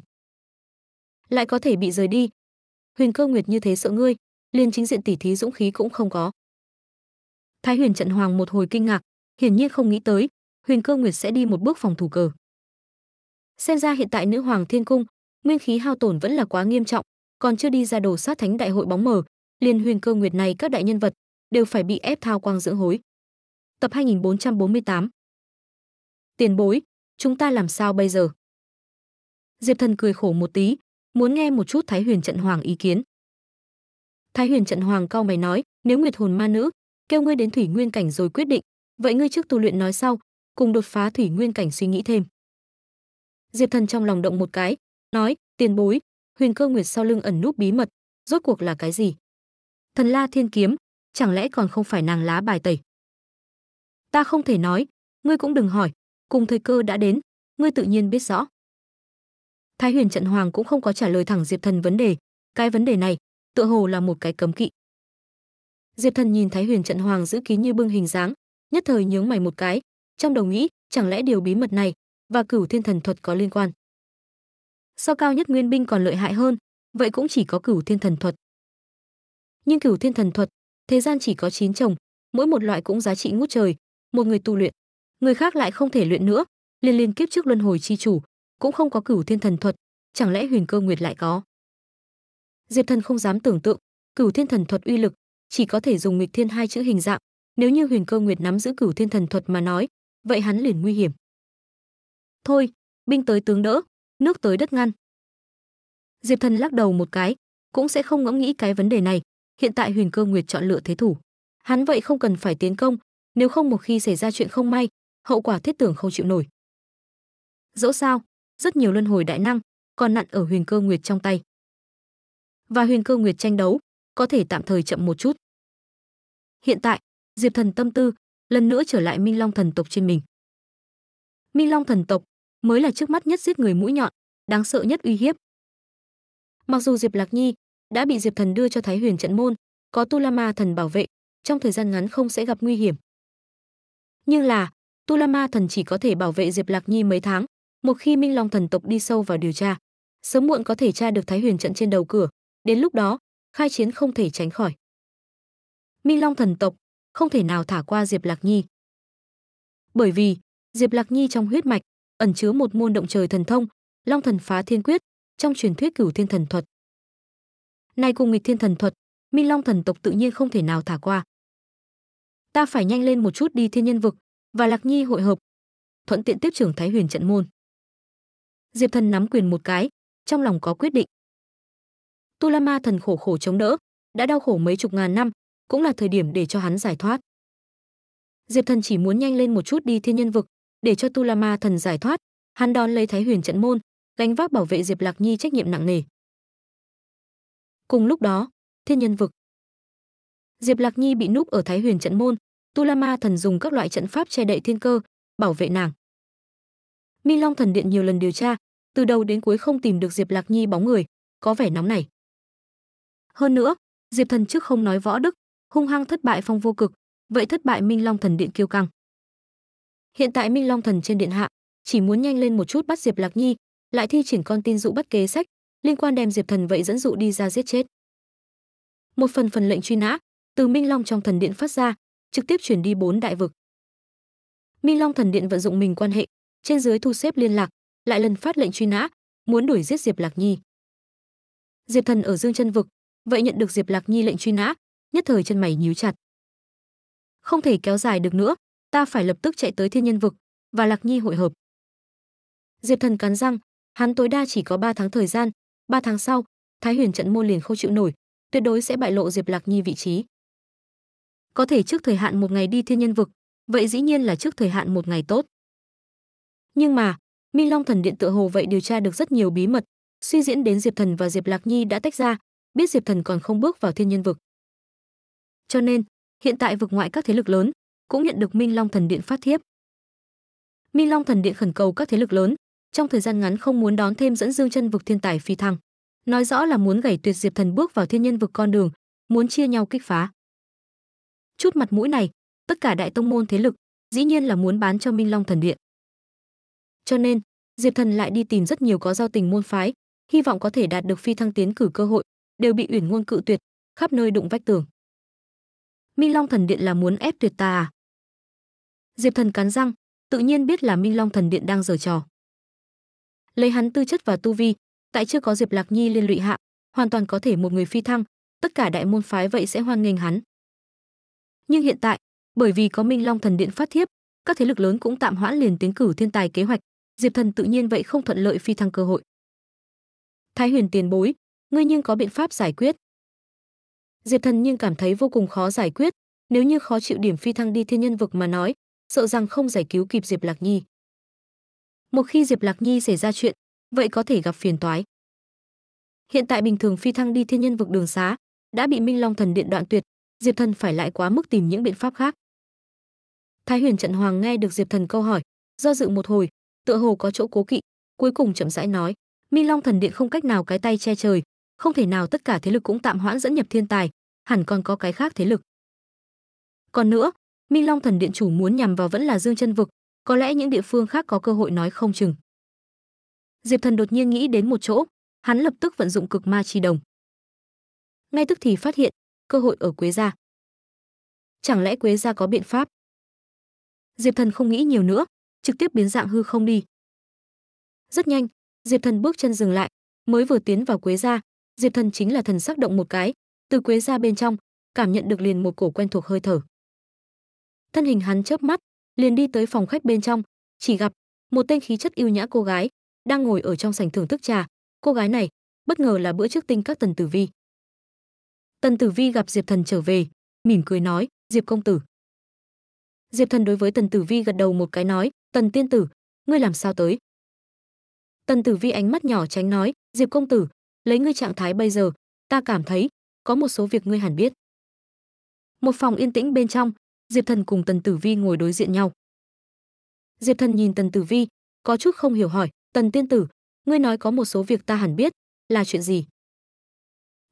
Lại có thể bị rời đi, Huyền Cơ Nguyệt như thế sợ ngươi, liền chính diện tỷ thí dũng khí cũng không có. Thái Huyền trận hoàng một hồi kinh ngạc, hiển nhiên không nghĩ tới, Huyền Cơ Nguyệt sẽ đi một bước phòng thủ cờ. Xem ra hiện tại nữ hoàng thiên cung, nguyên khí hao tổn vẫn là quá nghiêm trọng, còn chưa đi ra đồ sát thánh đại hội bóng mờ, liền Huyền Cơ Nguyệt này các đại nhân vật đều phải bị ép thao quang dưỡng hối. Tập 2448. Tiền bối, chúng ta làm sao bây giờ? Diệp Thần cười khổ một tí, muốn nghe một chút Thái Huyền Trận Hoàng ý kiến. Thái Huyền Trận Hoàng cao mày nói, nếu Nguyệt Hồn Ma Nữ kêu ngươi đến thủy nguyên cảnh rồi quyết định, vậy ngươi trước tu luyện nói sau, cùng đột phá thủy nguyên cảnh suy nghĩ thêm. Diệp Thần trong lòng động một cái, nói, tiền bối, Huyền Cơ Nguyệt sau lưng ẩn núp bí mật, rốt cuộc là cái gì? Thần La Thiên Kiếm, chẳng lẽ còn không phải nàng lá bài tẩy? Ta không thể nói, ngươi cũng đừng hỏi, cùng thời cơ đã đến, ngươi tự nhiên biết rõ. Thái Huyền Trận Hoàng cũng không có trả lời thẳng Diệp Thần vấn đề, cái vấn đề này tựa hồ là một cái cấm kỵ. Diệp Thần nhìn Thái Huyền Trận Hoàng giữ kín như bưng hình dáng, nhất thời nhướng mày một cái, trong đầu nghĩ, chẳng lẽ điều bí mật này và Cửu Thiên Thần thuật có liên quan. So cao nhất nguyên binh còn lợi hại hơn, vậy cũng chỉ có Cửu Thiên Thần thuật. Nhưng Cửu Thiên Thần thuật, thế gian chỉ có 9 chồng, mỗi một loại cũng giá trị ngút trời, một người tu luyện, người khác lại không thể luyện nữa, liên liên kiếp trước luân hồi chi chủ, cũng không có cửu thiên thần thuật chẳng lẽ huyền cơ nguyệt lại có diệp thần không dám tưởng tượng cửu thiên thần thuật uy lực chỉ có thể dùng nghịch thiên hai chữ hình dạng nếu như huyền cơ nguyệt nắm giữ cửu thiên thần thuật mà nói vậy hắn liền nguy hiểm thôi binh tới tướng đỡ nước tới đất ngăn diệp thần lắc đầu một cái cũng sẽ không ngẫm nghĩ cái vấn đề này hiện tại huyền cơ nguyệt chọn lựa thế thủ hắn vậy không cần phải tiến công nếu không một khi xảy ra chuyện không may hậu quả thiết tưởng không chịu nổi dẫu sao rất nhiều luân hồi đại năng, còn nặn ở Huyền Cơ Nguyệt trong tay. Và Huyền Cơ Nguyệt tranh đấu, có thể tạm thời chậm một chút. Hiện tại, Diệp Thần tâm tư lần nữa trở lại Minh Long thần tộc trên mình. Minh Long thần tộc mới là trước mắt nhất giết người mũi nhọn, đáng sợ nhất uy hiếp. Mặc dù Diệp Lạc Nhi đã bị Diệp Thần đưa cho Thái Huyền trận môn, có Tu La Ma thần bảo vệ, trong thời gian ngắn không sẽ gặp nguy hiểm. Nhưng là, Tu La Ma thần chỉ có thể bảo vệ Diệp Lạc Nhi mấy tháng, một khi Minh Long thần tộc đi sâu vào điều tra, sớm muộn có thể tra được Thái Huyền trận trên đầu cửa, đến lúc đó, khai chiến không thể tránh khỏi. Minh Long thần tộc không thể nào thả qua Diệp Lạc Nhi. Bởi vì, Diệp Lạc Nhi trong huyết mạch ẩn chứa một môn động trời thần thông, Long thần phá thiên quyết, trong truyền thuyết Cửu Thiên thần thuật. này cùng nghịch thiên thần thuật, Minh Long thần tộc tự nhiên không thể nào thả qua. Ta phải nhanh lên một chút đi thiên nhân vực và Lạc Nhi hội hợp, thuận tiện tiếp trưởng Thái Huyền trận môn. Diệp Thần nắm quyền một cái, trong lòng có quyết định. Tu La Ma thần khổ khổ chống đỡ, đã đau khổ mấy chục ngàn năm, cũng là thời điểm để cho hắn giải thoát. Diệp Thần chỉ muốn nhanh lên một chút đi thiên nhân vực, để cho Tu La Ma thần giải thoát, hắn đón lấy Thái Huyền trận môn, gánh vác bảo vệ Diệp Lạc Nhi trách nhiệm nặng nề. Cùng lúc đó, thiên nhân vực. Diệp Lạc Nhi bị núp ở Thái Huyền trận môn, Tu La Ma thần dùng các loại trận pháp che đậy thiên cơ, bảo vệ nàng. Minh Long thần điện nhiều lần điều tra, từ đầu đến cuối không tìm được Diệp Lạc Nhi bóng người, có vẻ nóng này. Hơn nữa, Diệp Thần trước không nói võ đức, hung hăng thất bại phong vô cực, vậy thất bại Minh Long Thần Điện kiêu căng. Hiện tại Minh Long Thần trên điện hạ, chỉ muốn nhanh lên một chút bắt Diệp Lạc Nhi, lại thi triển con tin dụ bắt kế sách, liên quan đem Diệp Thần vậy dẫn dụ đi ra giết chết. Một phần phần lệnh truy nã từ Minh Long trong thần điện phát ra, trực tiếp chuyển đi bốn đại vực. Minh Long thần điện vận dụng mình quan hệ, trên dưới thu xếp liên lạc, lại lần phát lệnh truy nã, muốn đuổi giết Diệp Lạc Nhi. Diệp Thần ở Dương Chân vực, vậy nhận được Diệp Lạc Nhi lệnh truy nã, nhất thời chân mày nhíu chặt. Không thể kéo dài được nữa, ta phải lập tức chạy tới Thiên Nhân vực và Lạc Nhi hội hợp. Diệp Thần cắn răng, hắn tối đa chỉ có 3 tháng thời gian, 3 tháng sau, Thái Huyền trận môn liền không chịu nổi, tuyệt đối sẽ bại lộ Diệp Lạc Nhi vị trí. Có thể trước thời hạn một ngày đi Thiên Nhân vực, vậy dĩ nhiên là trước thời hạn một ngày tốt. Nhưng mà, Minh Long Thần Điện tựa hồ vậy điều tra được rất nhiều bí mật, suy diễn đến Diệp Thần và Diệp Lạc Nhi đã tách ra, biết Diệp Thần còn không bước vào thiên nhân vực. Cho nên, hiện tại vực ngoại các thế lực lớn cũng nhận được Minh Long Thần Điện phát thiếp. Minh Long Thần Điện khẩn cầu các thế lực lớn, trong thời gian ngắn không muốn đón thêm dẫn Dương Chân vực thiên tài phi thăng, nói rõ là muốn gảy tuyệt Diệp Thần bước vào thiên nhân vực con đường, muốn chia nhau kích phá. Chút mặt mũi này, tất cả đại tông môn thế lực, dĩ nhiên là muốn bán cho Minh Long Thần Điện. Cho nên, Diệp Thần lại đi tìm rất nhiều có giao tình môn phái, hy vọng có thể đạt được phi thăng tiến cử cơ hội, đều bị Uyển Ngôn cự tuyệt, khắp nơi đụng vách tường. Minh Long Thần Điện là muốn ép tuyệt ta à? Diệp Thần cắn răng, tự nhiên biết là Minh Long Thần Điện đang giở trò. Lấy hắn tư chất và tu vi, tại chưa có Diệp Lạc Nhi liên lụy hạ, hoàn toàn có thể một người phi thăng, tất cả đại môn phái vậy sẽ hoan nghênh hắn. Nhưng hiện tại, bởi vì có Minh Long Thần Điện phát thiếp, các thế lực lớn cũng tạm hoãn liền tiến cử thiên tài kế hoạch, Diệp Thần tự nhiên vậy không thuận lợi phi thăng cơ hội. Thái Huyền tiền bối, ngươi nhưng có biện pháp giải quyết. Diệp Thần nhưng cảm thấy vô cùng khó giải quyết, nếu như khó chịu điểm phi thăng đi thiên nhân vực mà nói, sợ rằng không giải cứu kịp Diệp Lạc Nhi. Một khi Diệp Lạc Nhi xảy ra chuyện, vậy có thể gặp phiền toái. Hiện tại bình thường phi thăng đi thiên nhân vực đường xá đã bị Minh Long Thần Điện đoạn tuyệt, Diệp Thần phải lại quá mức tìm những biện pháp khác. Thái Huyền Trận Hoàng nghe được Diệp Thần câu hỏi, do dự một hồi, tựa hồ có chỗ cố kỵ cuối cùng chậm rãi nói minh long thần điện không cách nào cái tay che trời không thể nào tất cả thế lực cũng tạm hoãn dẫn nhập thiên tài hẳn còn có cái khác thế lực còn nữa minh long thần điện chủ muốn nhằm vào vẫn là dương chân vực có lẽ những địa phương khác có cơ hội nói không chừng diệp thần đột nhiên nghĩ đến một chỗ hắn lập tức vận dụng cực ma chi đồng ngay tức thì phát hiện cơ hội ở quế gia chẳng lẽ quế gia có biện pháp diệp thần không nghĩ nhiều nữa trực tiếp biến dạng hư không đi. Rất nhanh, Diệp Thần bước chân dừng lại, mới vừa tiến vào Quế gia, Diệp Thần chính là thần sắc động một cái, từ Quế gia bên trong, cảm nhận được liền một cổ quen thuộc hơi thở. Thân hình hắn chớp mắt, liền đi tới phòng khách bên trong, chỉ gặp một tên khí chất yêu nhã cô gái đang ngồi ở trong sảnh thưởng thức trà. Cô gái này, bất ngờ là bữa trước tinh các Tần Tử Vi. Tần Tử Vi gặp Diệp Thần trở về, mỉm cười nói, "Diệp công tử." Diệp Thần đối với Tần Tử Vi gật đầu một cái nói, tần tiên tử ngươi làm sao tới tần tử vi ánh mắt nhỏ tránh nói diệp công tử lấy ngươi trạng thái bây giờ ta cảm thấy có một số việc ngươi hẳn biết một phòng yên tĩnh bên trong diệp thần cùng tần tử vi ngồi đối diện nhau diệp thần nhìn tần tử vi có chút không hiểu hỏi tần tiên tử ngươi nói có một số việc ta hẳn biết là chuyện gì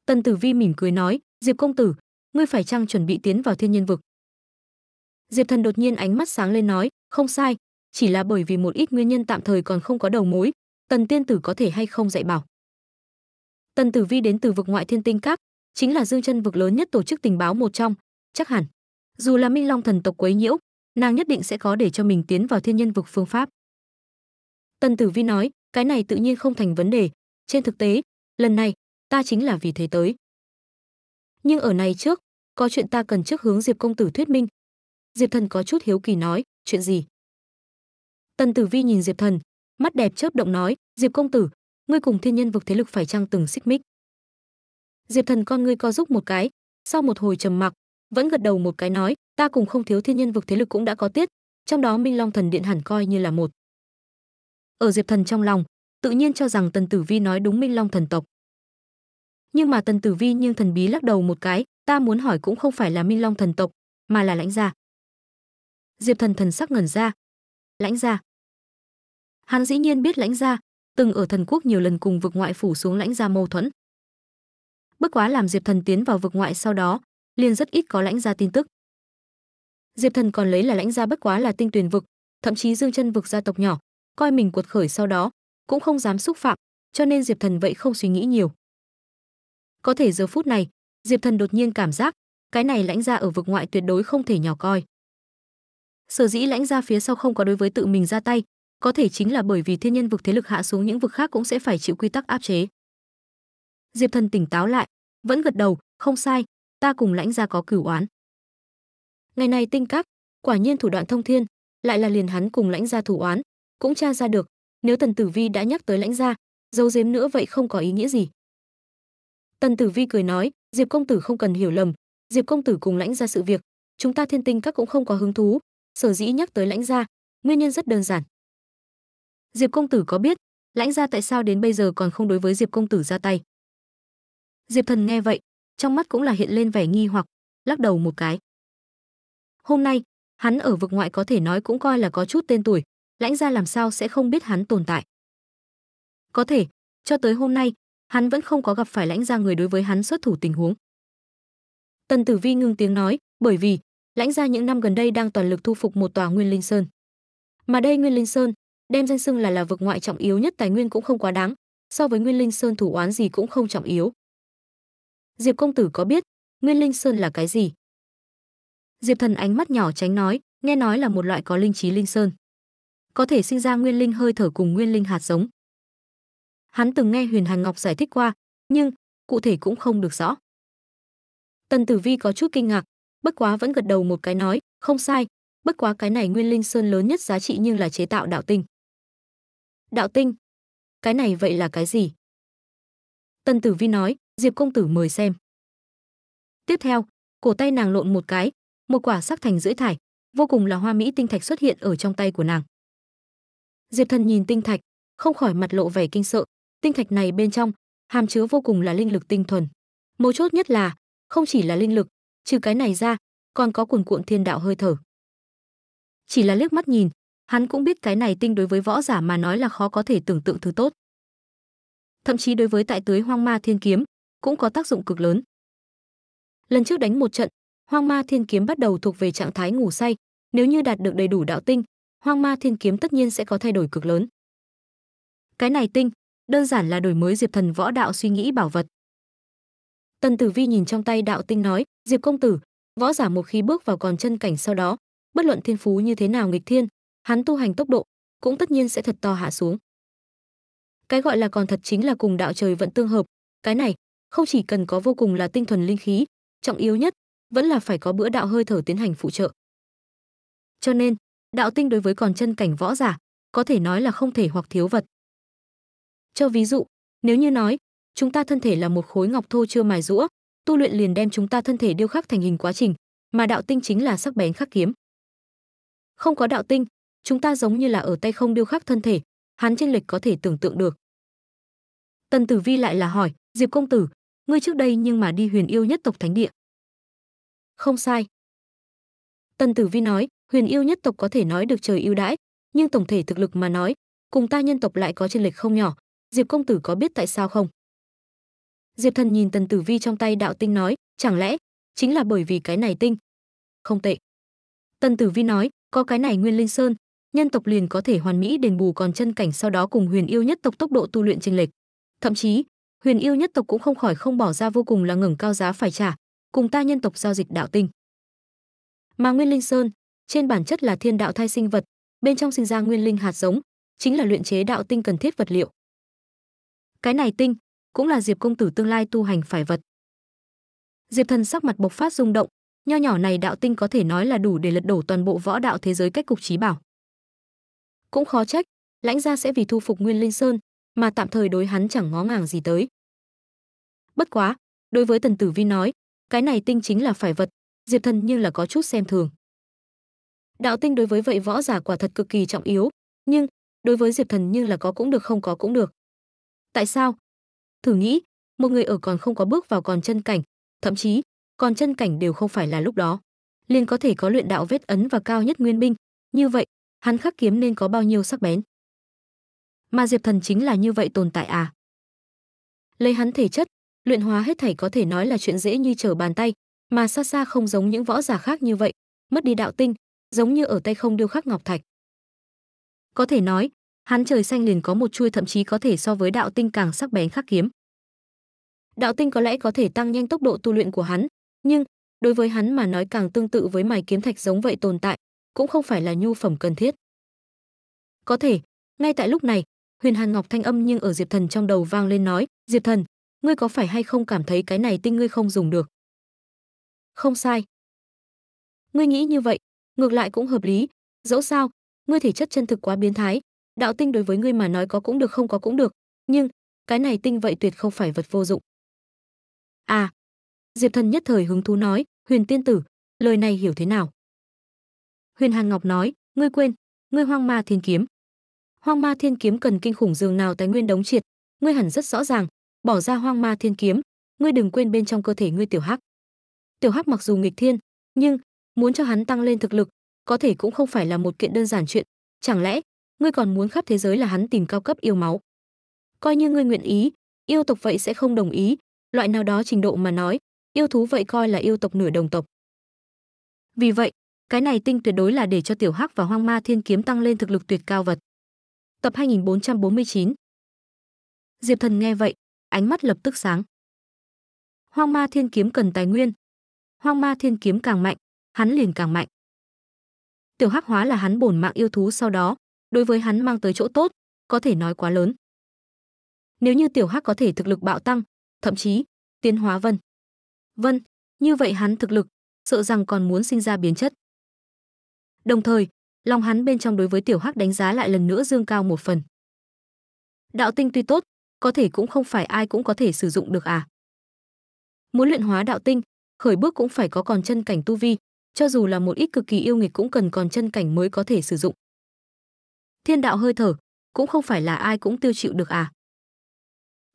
tần tử vi mỉm cười nói diệp công tử ngươi phải chăng chuẩn bị tiến vào thiên nhân vực diệp thần đột nhiên ánh mắt sáng lên nói không sai chỉ là bởi vì một ít nguyên nhân tạm thời còn không có đầu mối, Tần Tiên Tử có thể hay không dạy bảo. Tần Tử Vi đến từ vực ngoại Thiên Tinh Các, chính là dương chân vực lớn nhất tổ chức tình báo một trong, chắc hẳn, dù là Minh Long thần tộc quấy nhiễu, nàng nhất định sẽ có để cho mình tiến vào thiên nhân vực phương pháp. Tần Tử Vi nói, cái này tự nhiên không thành vấn đề, trên thực tế, lần này ta chính là vì thế tới. Nhưng ở này trước, có chuyện ta cần trước hướng Diệp công tử thuyết minh. Diệp Thần có chút hiếu kỳ nói, chuyện gì? Tần Tử Vi nhìn Diệp Thần, mắt đẹp chớp động nói, "Diệp công tử, ngươi cùng thiên nhân vực thế lực phải chăng từng xích mích?" Diệp Thần con ngươi co giúp một cái, sau một hồi trầm mặc, vẫn gật đầu một cái nói, "Ta cùng không thiếu thiên nhân vực thế lực cũng đã có tiết, trong đó Minh Long Thần Điện hẳn coi như là một." Ở Diệp Thần trong lòng, tự nhiên cho rằng Tần Tử Vi nói đúng Minh Long thần tộc. Nhưng mà Tần Tử Vi nhưng thần bí lắc đầu một cái, ta muốn hỏi cũng không phải là Minh Long thần tộc, mà là lãnh gia. Diệp Thần thần sắc ngẩn ra, lãnh gia hắn dĩ nhiên biết lãnh gia từng ở thần quốc nhiều lần cùng vực ngoại phủ xuống lãnh gia mâu thuẫn bất quá làm diệp thần tiến vào vực ngoại sau đó liền rất ít có lãnh gia tin tức diệp thần còn lấy là lãnh gia bất quá là tinh tuyển vực thậm chí dương chân vực gia tộc nhỏ coi mình cuột khởi sau đó cũng không dám xúc phạm cho nên diệp thần vậy không suy nghĩ nhiều có thể giờ phút này diệp thần đột nhiên cảm giác cái này lãnh gia ở vực ngoại tuyệt đối không thể nhỏ coi sở dĩ lãnh ra phía sau không có đối với tự mình ra tay có thể chính là bởi vì thiên nhân vực thế lực hạ xuống những vực khác cũng sẽ phải chịu quy tắc áp chế diệp thần tỉnh táo lại vẫn gật đầu không sai ta cùng lãnh ra có cửu oán ngày này tinh cắt quả nhiên thủ đoạn thông thiên lại là liền hắn cùng lãnh gia thủ oán cũng tra ra được nếu tần tử vi đã nhắc tới lãnh gia giấu giếm nữa vậy không có ý nghĩa gì tần tử vi cười nói diệp công tử không cần hiểu lầm diệp công tử cùng lãnh ra sự việc chúng ta thiên tinh các cũng không có hứng thú sở dĩ nhắc tới lãnh gia nguyên nhân rất đơn giản diệp công tử có biết lãnh gia tại sao đến bây giờ còn không đối với diệp công tử ra tay diệp thần nghe vậy trong mắt cũng là hiện lên vẻ nghi hoặc lắc đầu một cái hôm nay hắn ở vực ngoại có thể nói cũng coi là có chút tên tuổi lãnh gia làm sao sẽ không biết hắn tồn tại có thể cho tới hôm nay hắn vẫn không có gặp phải lãnh gia người đối với hắn xuất thủ tình huống tần tử vi ngưng tiếng nói bởi vì Lãnh gia những năm gần đây đang toàn lực thu phục một tòa Nguyên Linh Sơn. Mà đây Nguyên Linh Sơn, đem danh xưng là là vực ngoại trọng yếu nhất tài nguyên cũng không quá đáng, so với Nguyên Linh Sơn thủ oán gì cũng không trọng yếu. Diệp công tử có biết Nguyên Linh Sơn là cái gì? Diệp Thần ánh mắt nhỏ tránh nói, nghe nói là một loại có linh trí linh sơn, có thể sinh ra nguyên linh hơi thở cùng nguyên linh hạt giống. Hắn từng nghe Huyền Hành Ngọc giải thích qua, nhưng cụ thể cũng không được rõ. Tần Tử Vi có chút kinh ngạc, bất quá vẫn gật đầu một cái nói không sai bất quá cái này nguyên linh sơn lớn nhất giá trị nhưng là chế tạo đạo tinh đạo tinh cái này vậy là cái gì tân tử vi nói diệp công tử mời xem tiếp theo cổ tay nàng lộn một cái một quả sắc thành rưỡi thải vô cùng là hoa mỹ tinh thạch xuất hiện ở trong tay của nàng diệp thần nhìn tinh thạch không khỏi mặt lộ vẻ kinh sợ tinh thạch này bên trong hàm chứa vô cùng là linh lực tinh thuần mấu chốt nhất là không chỉ là linh lực trừ cái này ra, còn có cuồn cuộn thiên đạo hơi thở. Chỉ là liếc mắt nhìn, hắn cũng biết cái này tinh đối với võ giả mà nói là khó có thể tưởng tượng thứ tốt. Thậm chí đối với tại tưới hoang ma thiên kiếm, cũng có tác dụng cực lớn. Lần trước đánh một trận, hoang ma thiên kiếm bắt đầu thuộc về trạng thái ngủ say, nếu như đạt được đầy đủ đạo tinh, hoang ma thiên kiếm tất nhiên sẽ có thay đổi cực lớn. Cái này tinh, đơn giản là đổi mới diệp thần võ đạo suy nghĩ bảo vật. Tần Tử Vi nhìn trong tay đạo tinh nói, Diệp công tử, võ giả một khi bước vào còn chân cảnh sau đó, bất luận thiên phú như thế nào nghịch thiên, hắn tu hành tốc độ cũng tất nhiên sẽ thật to hạ xuống. Cái gọi là còn thật chính là cùng đạo trời vận tương hợp, cái này không chỉ cần có vô cùng là tinh thuần linh khí, trọng yếu nhất vẫn là phải có bữa đạo hơi thở tiến hành phụ trợ. Cho nên, đạo tinh đối với còn chân cảnh võ giả, có thể nói là không thể hoặc thiếu vật. Cho ví dụ, nếu như nói, chúng ta thân thể là một khối ngọc thô chưa mài rũa, tu luyện liền đem chúng ta thân thể điêu khắc thành hình quá trình mà đạo tinh chính là sắc bén khắc kiếm không có đạo tinh chúng ta giống như là ở tay không điêu khắc thân thể hắn trên lịch có thể tưởng tượng được tần tử vi lại là hỏi diệp công tử ngươi trước đây nhưng mà đi huyền yêu nhất tộc thánh địa không sai tần tử vi nói huyền yêu nhất tộc có thể nói được trời ưu đãi nhưng tổng thể thực lực mà nói cùng ta nhân tộc lại có trên lịch không nhỏ diệp công tử có biết tại sao không Diệp Thần nhìn Tần Tử Vi trong tay đạo tinh nói, chẳng lẽ chính là bởi vì cái này tinh? Không tệ. Tần Tử Vi nói, có cái này Nguyên Linh Sơn, nhân tộc liền có thể hoàn mỹ đền bù còn chân cảnh sau đó cùng Huyền yêu nhất tộc tốc độ tu luyện chênh lệch. Thậm chí, Huyền yêu nhất tộc cũng không khỏi không bỏ ra vô cùng là ngẩng cao giá phải trả, cùng ta nhân tộc giao dịch đạo tinh. Mà Nguyên Linh Sơn, trên bản chất là thiên đạo thai sinh vật, bên trong sinh ra nguyên linh hạt giống, chính là luyện chế đạo tinh cần thiết vật liệu. Cái này tinh cũng là Diệp công tử tương lai tu hành phải vật. Diệp Thần sắc mặt bộc phát rung động, nho nhỏ này đạo tinh có thể nói là đủ để lật đổ toàn bộ võ đạo thế giới cách cục trí bảo. Cũng khó trách, lãnh gia sẽ vì thu phục Nguyên Linh Sơn mà tạm thời đối hắn chẳng ngó ngàng gì tới. Bất quá, đối với Tần Tử Vi nói, cái này tinh chính là phải vật, Diệp Thần nhưng là có chút xem thường. Đạo tinh đối với vậy võ giả quả thật cực kỳ trọng yếu, nhưng đối với Diệp Thần nhưng là có cũng được không có cũng được. Tại sao? thử nghĩ một người ở còn không có bước vào còn chân cảnh thậm chí còn chân cảnh đều không phải là lúc đó liền có thể có luyện đạo vết ấn và cao nhất nguyên binh như vậy hắn khắc kiếm nên có bao nhiêu sắc bén mà diệp thần chính là như vậy tồn tại à lấy hắn thể chất luyện hóa hết thảy có thể nói là chuyện dễ như trở bàn tay mà xa xa không giống những võ giả khác như vậy mất đi đạo tinh giống như ở tay không điêu khắc ngọc thạch có thể nói hắn trời xanh liền có một chuôi thậm chí có thể so với đạo tinh càng sắc bén khắc kiếm. Đạo tinh có lẽ có thể tăng nhanh tốc độ tu luyện của hắn, nhưng đối với hắn mà nói càng tương tự với mài kiếm thạch giống vậy tồn tại, cũng không phải là nhu phẩm cần thiết. Có thể, ngay tại lúc này, Huyền Hàn Ngọc thanh âm nhưng ở Diệp Thần trong đầu vang lên nói, "Diệp Thần, ngươi có phải hay không cảm thấy cái này tinh ngươi không dùng được?" "Không sai." "Ngươi nghĩ như vậy, ngược lại cũng hợp lý, dẫu sao, ngươi thể chất chân thực quá biến thái, đạo tinh đối với ngươi mà nói có cũng được không có cũng được, nhưng cái này tinh vậy tuyệt không phải vật vô dụng. À, Diệp Thần nhất thời hứng thú nói, Huyền tiên tử, lời này hiểu thế nào? Huyền Hàn Ngọc nói, ngươi quên, ngươi hoang ma thiên kiếm. Hoang ma thiên kiếm cần kinh khủng dường nào tài nguyên đống triệt, ngươi hẳn rất rõ ràng, bỏ ra hoang ma thiên kiếm, ngươi đừng quên bên trong cơ thể ngươi tiểu hắc. Tiểu hắc mặc dù nghịch thiên, nhưng muốn cho hắn tăng lên thực lực, có thể cũng không phải là một kiện đơn giản chuyện, chẳng lẽ ngươi còn muốn khắp thế giới là hắn tìm cao cấp yêu máu coi như ngươi nguyện ý yêu tộc vậy sẽ không đồng ý loại nào đó trình độ mà nói yêu thú vậy coi là yêu tộc nửa đồng tộc vì vậy cái này tinh tuyệt đối là để cho tiểu hắc và hoang ma thiên kiếm tăng lên thực lực tuyệt cao vật tập 2449 diệp thần nghe vậy ánh mắt lập tức sáng hoang ma thiên kiếm cần tài nguyên hoang ma thiên kiếm càng mạnh hắn liền càng mạnh tiểu hắc hóa là hắn bổn mạng yêu thú sau đó đối với hắn mang tới chỗ tốt, có thể nói quá lớn. Nếu như tiểu hắc có thể thực lực bạo tăng, thậm chí tiến hóa vân. Vân, như vậy hắn thực lực sợ rằng còn muốn sinh ra biến chất. Đồng thời, lòng hắn bên trong đối với tiểu hắc đánh giá lại lần nữa dương cao một phần. Đạo tinh tuy tốt, có thể cũng không phải ai cũng có thể sử dụng được à. Muốn luyện hóa đạo tinh, khởi bước cũng phải có còn chân cảnh tu vi, cho dù là một ít cực kỳ yêu nghịch cũng cần còn chân cảnh mới có thể sử dụng thiên đạo hơi thở, cũng không phải là ai cũng tiêu chịu được à.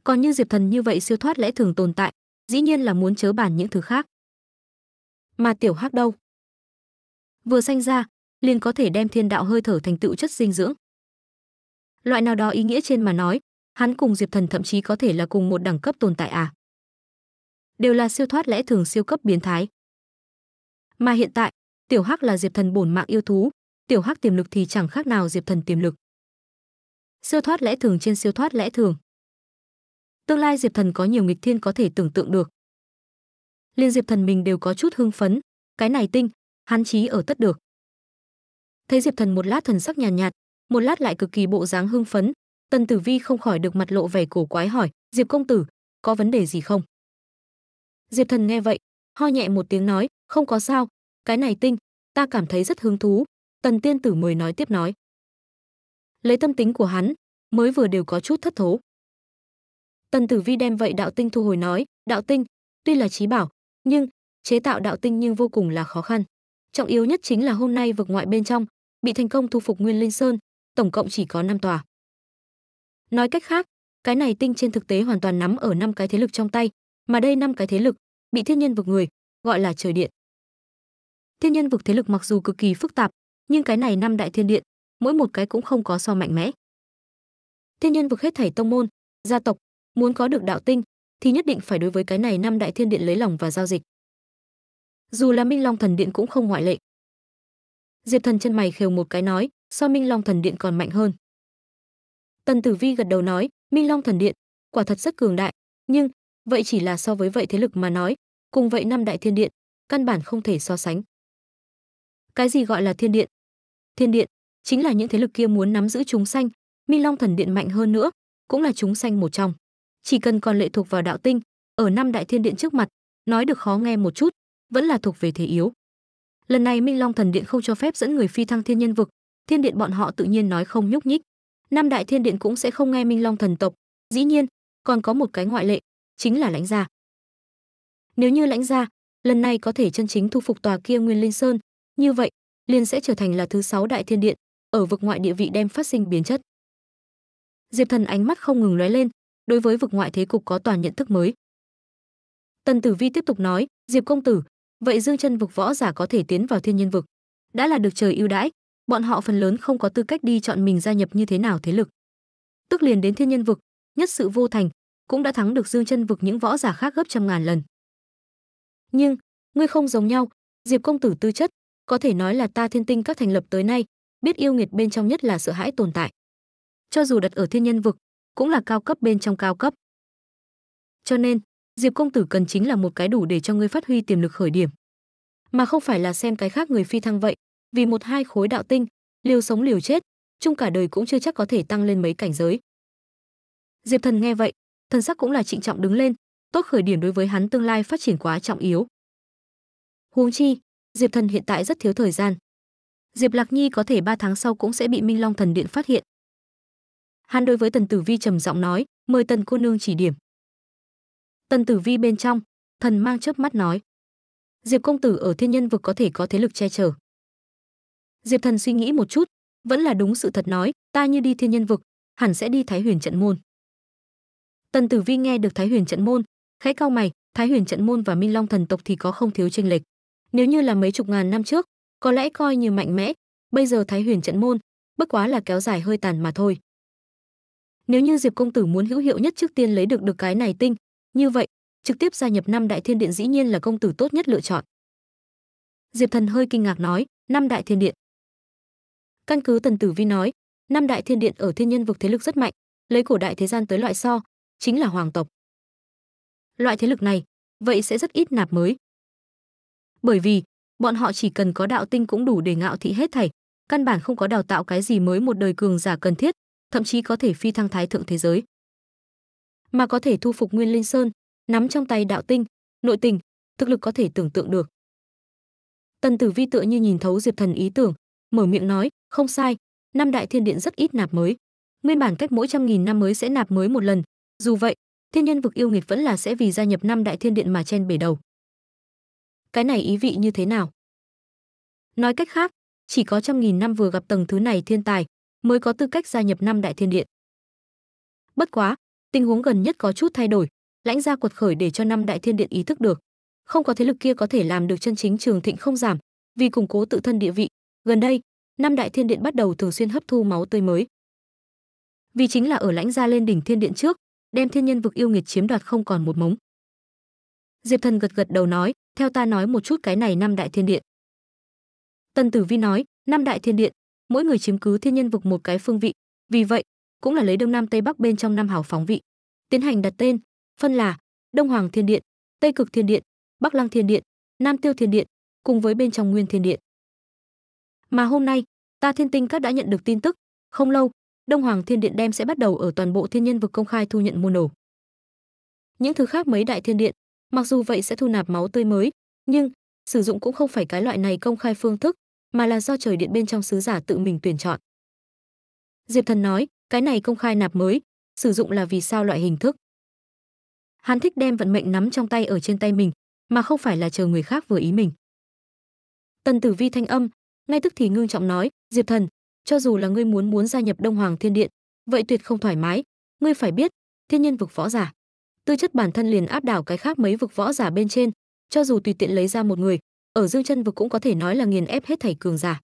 Còn như Diệp Thần như vậy siêu thoát lẽ thường tồn tại, dĩ nhiên là muốn chớ bàn những thứ khác. Mà tiểu hắc đâu? Vừa sanh ra, liền có thể đem thiên đạo hơi thở thành tựu chất dinh dưỡng. Loại nào đó ý nghĩa trên mà nói, hắn cùng Diệp Thần thậm chí có thể là cùng một đẳng cấp tồn tại à? Đều là siêu thoát lẽ thường siêu cấp biến thái. Mà hiện tại, tiểu hắc là Diệp Thần bổn mạng yêu thú, tiểu hắc tiềm lực thì chẳng khác nào diệp thần tiềm lực siêu thoát lẽ thường trên siêu thoát lẽ thường tương lai diệp thần có nhiều nghịch thiên có thể tưởng tượng được liên diệp thần mình đều có chút hưng phấn cái này tinh hắn chí ở tất được thấy diệp thần một lát thần sắc nhàn nhạt, nhạt một lát lại cực kỳ bộ dáng hưng phấn tần tử vi không khỏi được mặt lộ vẻ cổ quái hỏi diệp công tử có vấn đề gì không diệp thần nghe vậy ho nhẹ một tiếng nói không có sao cái này tinh ta cảm thấy rất hứng thú Tần Tiên Tử mời nói tiếp nói. Lấy tâm tính của hắn, mới vừa đều có chút thất thố. Tần Tử Vi đem vậy đạo tinh thu hồi nói, đạo tinh, tuy là trí bảo, nhưng chế tạo đạo tinh nhưng vô cùng là khó khăn. Trọng yếu nhất chính là hôm nay vực ngoại bên trong, bị thành công thu phục Nguyên Linh Sơn, tổng cộng chỉ có 5 tòa. Nói cách khác, cái này tinh trên thực tế hoàn toàn nắm ở năm cái thế lực trong tay, mà đây năm cái thế lực bị thiên nhân vực người, gọi là trời điện. Thiên nhân vực thế lực mặc dù cực kỳ phức tạp, nhưng cái này năm đại thiên điện, mỗi một cái cũng không có so mạnh mẽ. Thiên nhân vực hết thảy tông môn, gia tộc, muốn có được đạo tinh thì nhất định phải đối với cái này năm đại thiên điện lấy lòng và giao dịch. Dù là Minh Long thần điện cũng không ngoại lệ. Diệp Thần chân mày khều một cái nói, so Minh Long thần điện còn mạnh hơn. Tần Tử Vi gật đầu nói, Minh Long thần điện quả thật rất cường đại, nhưng vậy chỉ là so với vậy thế lực mà nói, cùng vậy năm đại thiên điện, căn bản không thể so sánh. Cái gì gọi là thiên điện, thiên điện chính là những thế lực kia muốn nắm giữ chúng sanh minh long thần điện mạnh hơn nữa cũng là chúng sanh một trong chỉ cần còn lệ thuộc vào đạo tinh ở năm đại thiên điện trước mặt nói được khó nghe một chút vẫn là thuộc về thế yếu lần này minh long thần điện không cho phép dẫn người phi thăng thiên nhân vực thiên điện bọn họ tự nhiên nói không nhúc nhích năm đại thiên điện cũng sẽ không nghe minh long thần tộc dĩ nhiên còn có một cái ngoại lệ chính là lãnh gia nếu như lãnh gia lần này có thể chân chính thu phục tòa kia nguyên linh sơn như vậy liền sẽ trở thành là thứ sáu đại thiên điện, ở vực ngoại địa vị đem phát sinh biến chất. Diệp Thần ánh mắt không ngừng lóe lên, đối với vực ngoại thế cục có toàn nhận thức mới. Tần Tử Vi tiếp tục nói, "Diệp công tử, vậy Dương chân vực võ giả có thể tiến vào thiên nhân vực, đã là được trời ưu đãi, bọn họ phần lớn không có tư cách đi chọn mình gia nhập như thế nào thế lực. Tức liền đến thiên nhân vực, nhất sự vô thành, cũng đã thắng được Dương chân vực những võ giả khác gấp trăm ngàn lần. Nhưng, ngươi không giống nhau, Diệp công tử tư chất, có thể nói là ta thiên tinh các thành lập tới nay biết yêu nghiệt bên trong nhất là sợ hãi tồn tại cho dù đặt ở thiên nhân vực cũng là cao cấp bên trong cao cấp cho nên diệp công tử cần chính là một cái đủ để cho ngươi phát huy tiềm lực khởi điểm mà không phải là xem cái khác người phi thăng vậy vì một hai khối đạo tinh liều sống liều chết chung cả đời cũng chưa chắc có thể tăng lên mấy cảnh giới diệp thần nghe vậy thần sắc cũng là trịnh trọng đứng lên tốt khởi điểm đối với hắn tương lai phát triển quá trọng yếu huống chi Diệp Thần hiện tại rất thiếu thời gian. Diệp Lạc Nhi có thể 3 tháng sau cũng sẽ bị Minh Long Thần Điện phát hiện. Hắn đối với Tần Tử Vi trầm giọng nói, mời Tần cô nương chỉ điểm. Tần Tử Vi bên trong, thần mang chớp mắt nói, Diệp công tử ở thiên nhân vực có thể có thế lực che chở. Diệp Thần suy nghĩ một chút, vẫn là đúng sự thật nói, ta như đi thiên nhân vực, hẳn sẽ đi Thái Huyền trận môn. Tần Tử Vi nghe được Thái Huyền trận môn, khẽ cau mày, Thái Huyền trận môn và Minh Long thần tộc thì có không thiếu chênh lệch. Nếu như là mấy chục ngàn năm trước, có lẽ coi như mạnh mẽ, bây giờ Thái Huyền trận môn, bất quá là kéo dài hơi tàn mà thôi. Nếu như Diệp công tử muốn hữu hiệu nhất trước tiên lấy được được cái này tinh, như vậy, trực tiếp gia nhập năm đại thiên điện dĩ nhiên là công tử tốt nhất lựa chọn. Diệp Thần hơi kinh ngạc nói, năm đại thiên điện. Căn cứ Tần Tử Vi nói, năm đại thiên điện ở thiên nhân vực thế lực rất mạnh, lấy cổ đại thế gian tới loại so, chính là hoàng tộc. Loại thế lực này, vậy sẽ rất ít nạp mới. Bởi vì, bọn họ chỉ cần có đạo tinh cũng đủ để ngạo thị hết thảy, căn bản không có đào tạo cái gì mới một đời cường giả cần thiết, thậm chí có thể phi thăng thái thượng thế giới. Mà có thể thu phục Nguyên Linh Sơn, nắm trong tay đạo tinh, nội tình, thực lực có thể tưởng tượng được. Tần Tử Vi tựa như nhìn thấu Diệp Thần ý tưởng, mở miệng nói, không sai, năm đại thiên điện rất ít nạp mới. Nguyên bản cách mỗi trăm nghìn năm mới sẽ nạp mới một lần. Dù vậy, thiên nhân vực yêu nghịch vẫn là sẽ vì gia nhập năm đại thiên điện mà chen bể đầu cái này ý vị như thế nào? Nói cách khác, chỉ có trăm nghìn năm vừa gặp tầng thứ này thiên tài mới có tư cách gia nhập năm đại thiên điện. Bất quá, tình huống gần nhất có chút thay đổi, lãnh gia quật khởi để cho năm đại thiên điện ý thức được, không có thế lực kia có thể làm được chân chính trường thịnh không giảm, vì củng cố tự thân địa vị, gần đây, năm đại thiên điện bắt đầu thường xuyên hấp thu máu tươi mới. Vì chính là ở lãnh gia lên đỉnh thiên điện trước, đem thiên nhân vực yêu nghiệt chiếm đoạt không còn một mống diệp thần gật gật đầu nói theo ta nói một chút cái này năm đại thiên điện Tần tử vi nói năm đại thiên điện mỗi người chiếm cứ thiên nhân vực một cái phương vị vì vậy cũng là lấy đông nam tây bắc bên trong năm hảo phóng vị tiến hành đặt tên phân là đông hoàng thiên điện tây cực thiên điện bắc lăng thiên điện nam tiêu thiên điện cùng với bên trong nguyên thiên điện mà hôm nay ta thiên tinh các đã nhận được tin tức không lâu đông hoàng thiên điện đem sẽ bắt đầu ở toàn bộ thiên nhân vực công khai thu nhận mua nổ những thứ khác mấy đại thiên điện Mặc dù vậy sẽ thu nạp máu tươi mới, nhưng sử dụng cũng không phải cái loại này công khai phương thức, mà là do trời điện bên trong sứ giả tự mình tuyển chọn. Diệp Thần nói, cái này công khai nạp mới, sử dụng là vì sao loại hình thức? Hắn thích đem vận mệnh nắm trong tay ở trên tay mình, mà không phải là chờ người khác vừa ý mình. Tần Tử Vi thanh âm, ngay tức thì ngưng trọng nói, Diệp Thần, cho dù là ngươi muốn muốn gia nhập Đông Hoàng Thiên Điện, vậy tuyệt không thoải mái, ngươi phải biết, thiên nhân vực võ giả, tư chất bản thân liền áp đảo cái khác mấy vực võ giả bên trên cho dù tùy tiện lấy ra một người ở dương chân vực cũng có thể nói là nghiền ép hết thảy cường giả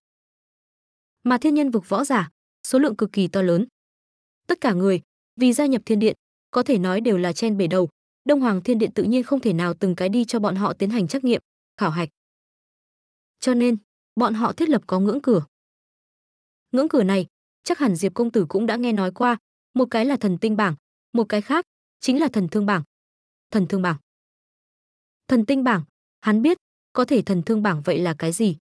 mà thiên nhân vực võ giả số lượng cực kỳ to lớn tất cả người vì gia nhập thiên điện có thể nói đều là chen bể đầu đông hoàng thiên điện tự nhiên không thể nào từng cái đi cho bọn họ tiến hành trắc nghiệm khảo hạch cho nên bọn họ thiết lập có ngưỡng cửa ngưỡng cửa này chắc hẳn diệp công tử cũng đã nghe nói qua một cái là thần tinh bảng một cái khác chính là thần thương bảng. Thần thương bảng. Thần tinh bảng, hắn biết, có thể thần thương bảng vậy là cái gì?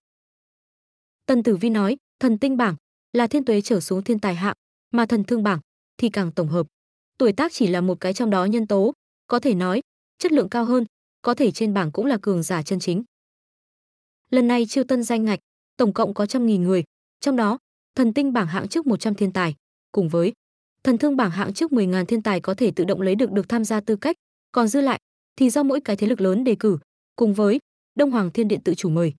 tân Tử Vi nói, thần tinh bảng là thiên tuế trở xuống thiên tài hạng, mà thần thương bảng thì càng tổng hợp. Tuổi tác chỉ là một cái trong đó nhân tố, có thể nói, chất lượng cao hơn, có thể trên bảng cũng là cường giả chân chính. Lần này chiêu tân danh ngạch, tổng cộng có trăm nghìn người, trong đó, thần tinh bảng hạng trước 100 thiên tài, cùng với thần thương bảng hạng trước 10.000 thiên tài có thể tự động lấy được được tham gia tư cách, còn dư lại thì do mỗi cái thế lực lớn đề cử, cùng với Đông Hoàng Thiên Điện tự chủ mời.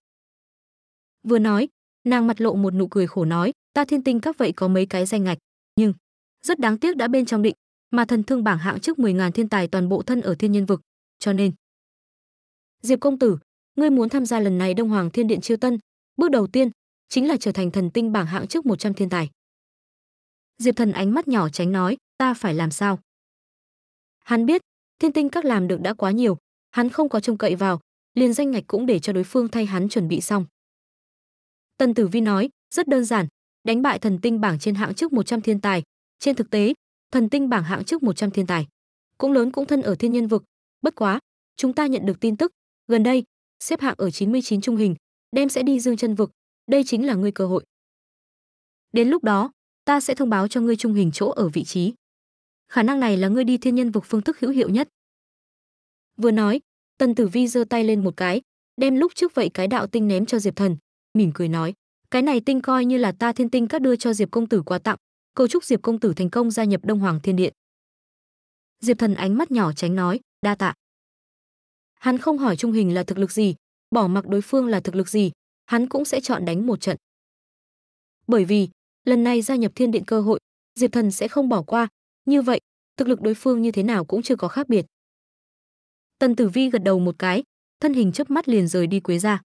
Vừa nói, nàng mặt lộ một nụ cười khổ nói, ta thiên tinh các vậy có mấy cái danh ngạch, nhưng rất đáng tiếc đã bên trong định, mà thần thương bảng hạng trước 10.000 thiên tài toàn bộ thân ở thiên nhân vực, cho nên Diệp công tử, ngươi muốn tham gia lần này Đông Hoàng Thiên Điện chiêu tân, bước đầu tiên chính là trở thành thần tinh bảng hạng trước 100 thiên tài. Diệp Thần ánh mắt nhỏ tránh nói, ta phải làm sao? Hắn biết, thiên tinh các làm được đã quá nhiều, hắn không có trông cậy vào, liền danh ngạch cũng để cho đối phương thay hắn chuẩn bị xong. Tần Tử Vi nói, rất đơn giản, đánh bại thần tinh bảng trên hạng trước 100 thiên tài, trên thực tế, thần tinh bảng hạng trước 100 thiên tài, cũng lớn cũng thân ở thiên nhân vực, bất quá, chúng ta nhận được tin tức, gần đây, xếp hạng ở 99 trung hình, đem sẽ đi dương chân vực, đây chính là ngươi cơ hội. Đến lúc đó, ta sẽ thông báo cho ngươi trung hình chỗ ở vị trí khả năng này là ngươi đi thiên nhân vực phương thức hữu hiệu nhất vừa nói tần tử vi giơ tay lên một cái đem lúc trước vậy cái đạo tinh ném cho diệp thần mỉm cười nói cái này tinh coi như là ta thiên tinh các đưa cho diệp công tử quà tặng cầu chúc diệp công tử thành công gia nhập đông hoàng thiên điện diệp thần ánh mắt nhỏ tránh nói đa tạ hắn không hỏi trung hình là thực lực gì bỏ mặc đối phương là thực lực gì hắn cũng sẽ chọn đánh một trận bởi vì lần này gia nhập thiên định cơ hội diệp thần sẽ không bỏ qua như vậy thực lực đối phương như thế nào cũng chưa có khác biệt tần tử vi gật đầu một cái thân hình chớp mắt liền rời đi quế ra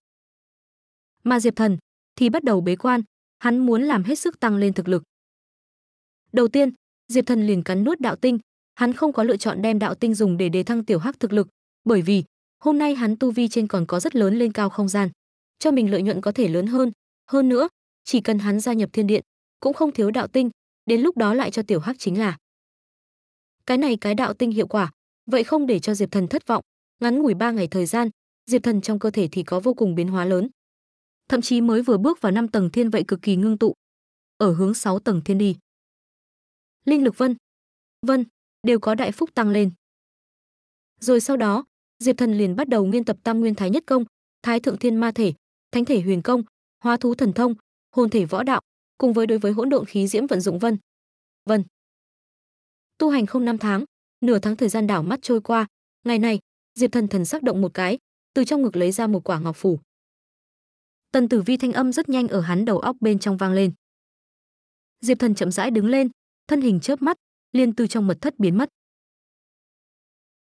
mà diệp thần thì bắt đầu bế quan hắn muốn làm hết sức tăng lên thực lực đầu tiên diệp thần liền cắn nuốt đạo tinh hắn không có lựa chọn đem đạo tinh dùng để đề thăng tiểu hắc thực lực bởi vì hôm nay hắn tu vi trên còn có rất lớn lên cao không gian cho mình lợi nhuận có thể lớn hơn hơn nữa chỉ cần hắn gia nhập thiên điện cũng không thiếu đạo tinh, đến lúc đó lại cho tiểu hắc chính là. Cái này cái đạo tinh hiệu quả, vậy không để cho Diệp Thần thất vọng, ngắn ngủi 3 ngày thời gian, Diệp Thần trong cơ thể thì có vô cùng biến hóa lớn. Thậm chí mới vừa bước vào 5 tầng thiên vậy cực kỳ ngưng tụ, ở hướng 6 tầng thiên đi. Linh lực vân, vân đều có đại phúc tăng lên. Rồi sau đó, Diệp Thần liền bắt đầu nghiên tập Tam Nguyên Thái Nhất Công, Thái Thượng Thiên Ma Thể, Thánh Thể Huyền Công, Hóa Thú Thần Thông, Hồn Thể Võ Đạo, cùng với đối với hỗn độn khí diễm vận dụng vân. Vân. Tu hành không năm tháng, nửa tháng thời gian đảo mắt trôi qua, ngày này, Diệp Thần thần sắc động một cái, từ trong ngực lấy ra một quả ngọc phủ. Tần Tử Vi thanh âm rất nhanh ở hắn đầu óc bên trong vang lên. Diệp Thần chậm rãi đứng lên, thân hình chớp mắt, liền từ trong mật thất biến mất.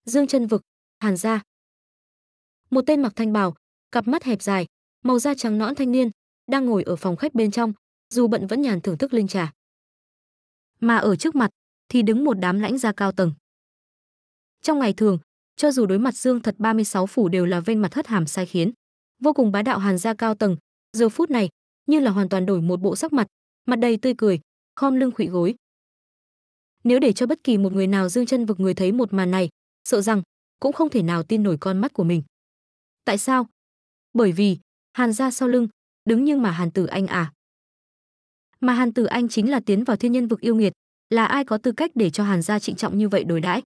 Dương chân vực, Hàn gia. Một tên mặc thanh bào, cặp mắt hẹp dài, màu da trắng nõn thanh niên, đang ngồi ở phòng khách bên trong, dù bận vẫn nhàn thưởng thức linh trà mà ở trước mặt thì đứng một đám lãnh gia cao tầng trong ngày thường cho dù đối mặt dương thật 36 phủ đều là ven mặt hất hàm sai khiến vô cùng bá đạo hàn gia cao tầng giờ phút này như là hoàn toàn đổi một bộ sắc mặt mặt đầy tươi cười khom lưng khuỵu gối nếu để cho bất kỳ một người nào dương chân vực người thấy một màn này sợ rằng cũng không thể nào tin nổi con mắt của mình tại sao bởi vì hàn gia sau lưng đứng nhưng mà hàn tử anh à mà Hàn Tử Anh chính là tiến vào thiên nhân vực yêu nghiệt, là ai có tư cách để cho Hàn gia trịnh trọng như vậy đối đãi.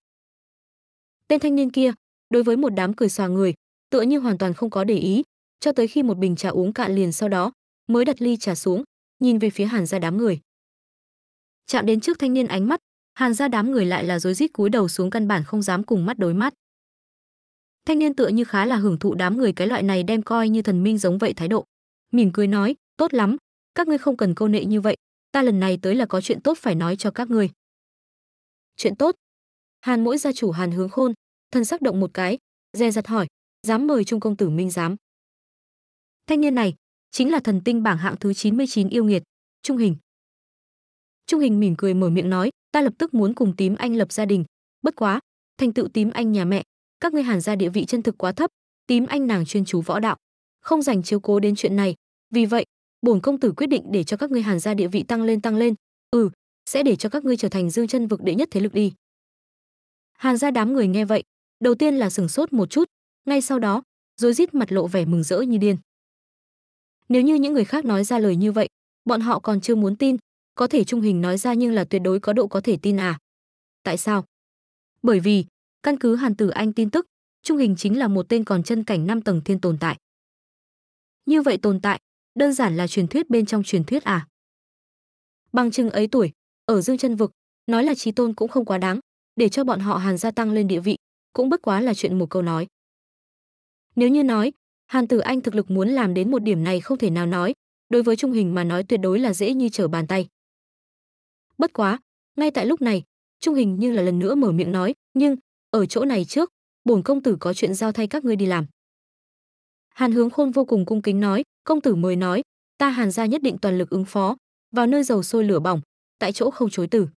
Tên thanh niên kia, đối với một đám cười xòa người, tựa như hoàn toàn không có để ý, cho tới khi một bình trà uống cạn liền sau đó, mới đặt ly trà xuống, nhìn về phía Hàn gia đám người. Chạm đến trước thanh niên ánh mắt, Hàn gia đám người lại là rối rít cúi đầu xuống căn bản không dám cùng mắt đối mắt. Thanh niên tựa như khá là hưởng thụ đám người cái loại này đem coi như thần minh giống vậy thái độ, mỉm cười nói, "Tốt lắm, các ngươi không cần câu nệ như vậy, ta lần này tới là có chuyện tốt phải nói cho các ngươi. Chuyện tốt? Hàn Mỗi gia chủ Hàn Hướng Khôn, thân sắc động một cái, dè dặt hỏi, dám mời trung công tử Minh giám. Thanh niên này chính là thần tinh bảng hạng thứ 99 yêu nghiệt, Trung Hình. Trung Hình mỉm cười mở miệng nói, ta lập tức muốn cùng tím anh lập gia đình, bất quá, thành tựu tím anh nhà mẹ, các ngươi Hàn gia địa vị chân thực quá thấp, tím anh nàng chuyên chú võ đạo, không dành chiếu cố đến chuyện này, vì vậy, bổn công tử quyết định để cho các ngươi Hàn gia địa vị tăng lên tăng lên, ừ, sẽ để cho các ngươi trở thành Dương chân vực đệ nhất thế lực đi." Hàn gia đám người nghe vậy, đầu tiên là sừng sốt một chút, ngay sau đó, rối rít mặt lộ vẻ mừng rỡ như điên. Nếu như những người khác nói ra lời như vậy, bọn họ còn chưa muốn tin, có thể trung hình nói ra nhưng là tuyệt đối có độ có thể tin à. Tại sao? Bởi vì, căn cứ Hàn Tử Anh tin tức, trung hình chính là một tên còn chân cảnh năm tầng thiên tồn tại. Như vậy tồn tại, đơn giản là truyền thuyết bên trong truyền thuyết à? Bằng chừng ấy tuổi, ở Dương Chân vực, nói là chí tôn cũng không quá đáng, để cho bọn họ Hàn gia tăng lên địa vị, cũng bất quá là chuyện một câu nói. Nếu như nói, Hàn Tử Anh thực lực muốn làm đến một điểm này không thể nào nói, đối với trung hình mà nói tuyệt đối là dễ như trở bàn tay. Bất quá, ngay tại lúc này, trung hình như là lần nữa mở miệng nói, "Nhưng, ở chỗ này trước, bổn công tử có chuyện giao thay các ngươi đi làm." Hàn Hướng Khôn vô cùng cung kính nói, công tử mới nói, ta Hàn gia nhất định toàn lực ứng phó, vào nơi dầu sôi lửa bỏng, tại chỗ không chối từ.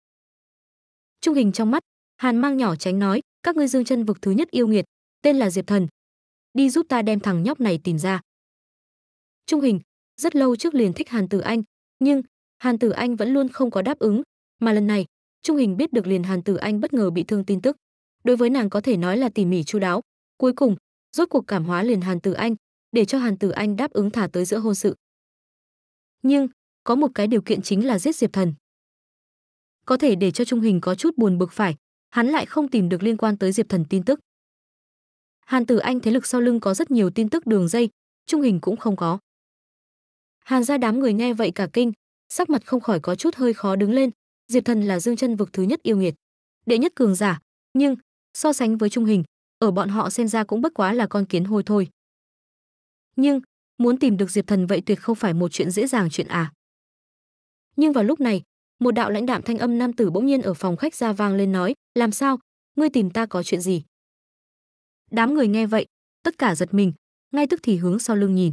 Trung hình trong mắt, Hàn Mang nhỏ tránh nói, các ngươi dương chân vực thứ nhất yêu nghiệt, tên là Diệp Thần. Đi giúp ta đem thằng nhóc này tìm ra. Trung hình, rất lâu trước liền thích Hàn Tử Anh, nhưng Hàn Tử Anh vẫn luôn không có đáp ứng, mà lần này, Trung hình biết được liền Hàn Tử Anh bất ngờ bị thương tin tức. Đối với nàng có thể nói là tỉ mỉ chu đáo, cuối cùng, rốt cuộc cảm hóa liền Hàn Tử Anh, để cho Hàn Tử Anh đáp ứng thả tới giữa hôn sự. Nhưng, có một cái điều kiện chính là giết Diệp Thần. Có thể để cho Trung Hình có chút buồn bực phải, hắn lại không tìm được liên quan tới Diệp Thần tin tức. Hàn Tử Anh thế lực sau lưng có rất nhiều tin tức đường dây, Trung Hình cũng không có. Hàn gia đám người nghe vậy cả kinh, sắc mặt không khỏi có chút hơi khó đứng lên, Diệp Thần là dương chân vực thứ nhất yêu nghiệt, đệ nhất cường giả, nhưng so sánh với Trung Hình, ở bọn họ xem ra cũng bất quá là con kiến hôi thôi nhưng muốn tìm được diệp thần vậy tuyệt không phải một chuyện dễ dàng chuyện à nhưng vào lúc này một đạo lãnh đạm thanh âm nam tử bỗng nhiên ở phòng khách ra vang lên nói làm sao ngươi tìm ta có chuyện gì đám người nghe vậy tất cả giật mình ngay tức thì hướng sau lưng nhìn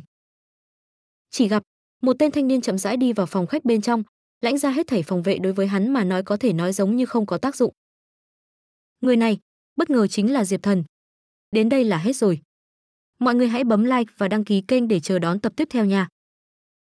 chỉ gặp một tên thanh niên chậm rãi đi vào phòng khách bên trong lãnh ra hết thảy phòng vệ đối với hắn mà nói có thể nói giống như không có tác dụng người này bất ngờ chính là diệp thần đến đây là hết rồi Mọi người hãy bấm like và đăng ký kênh để chờ đón tập tiếp theo nha.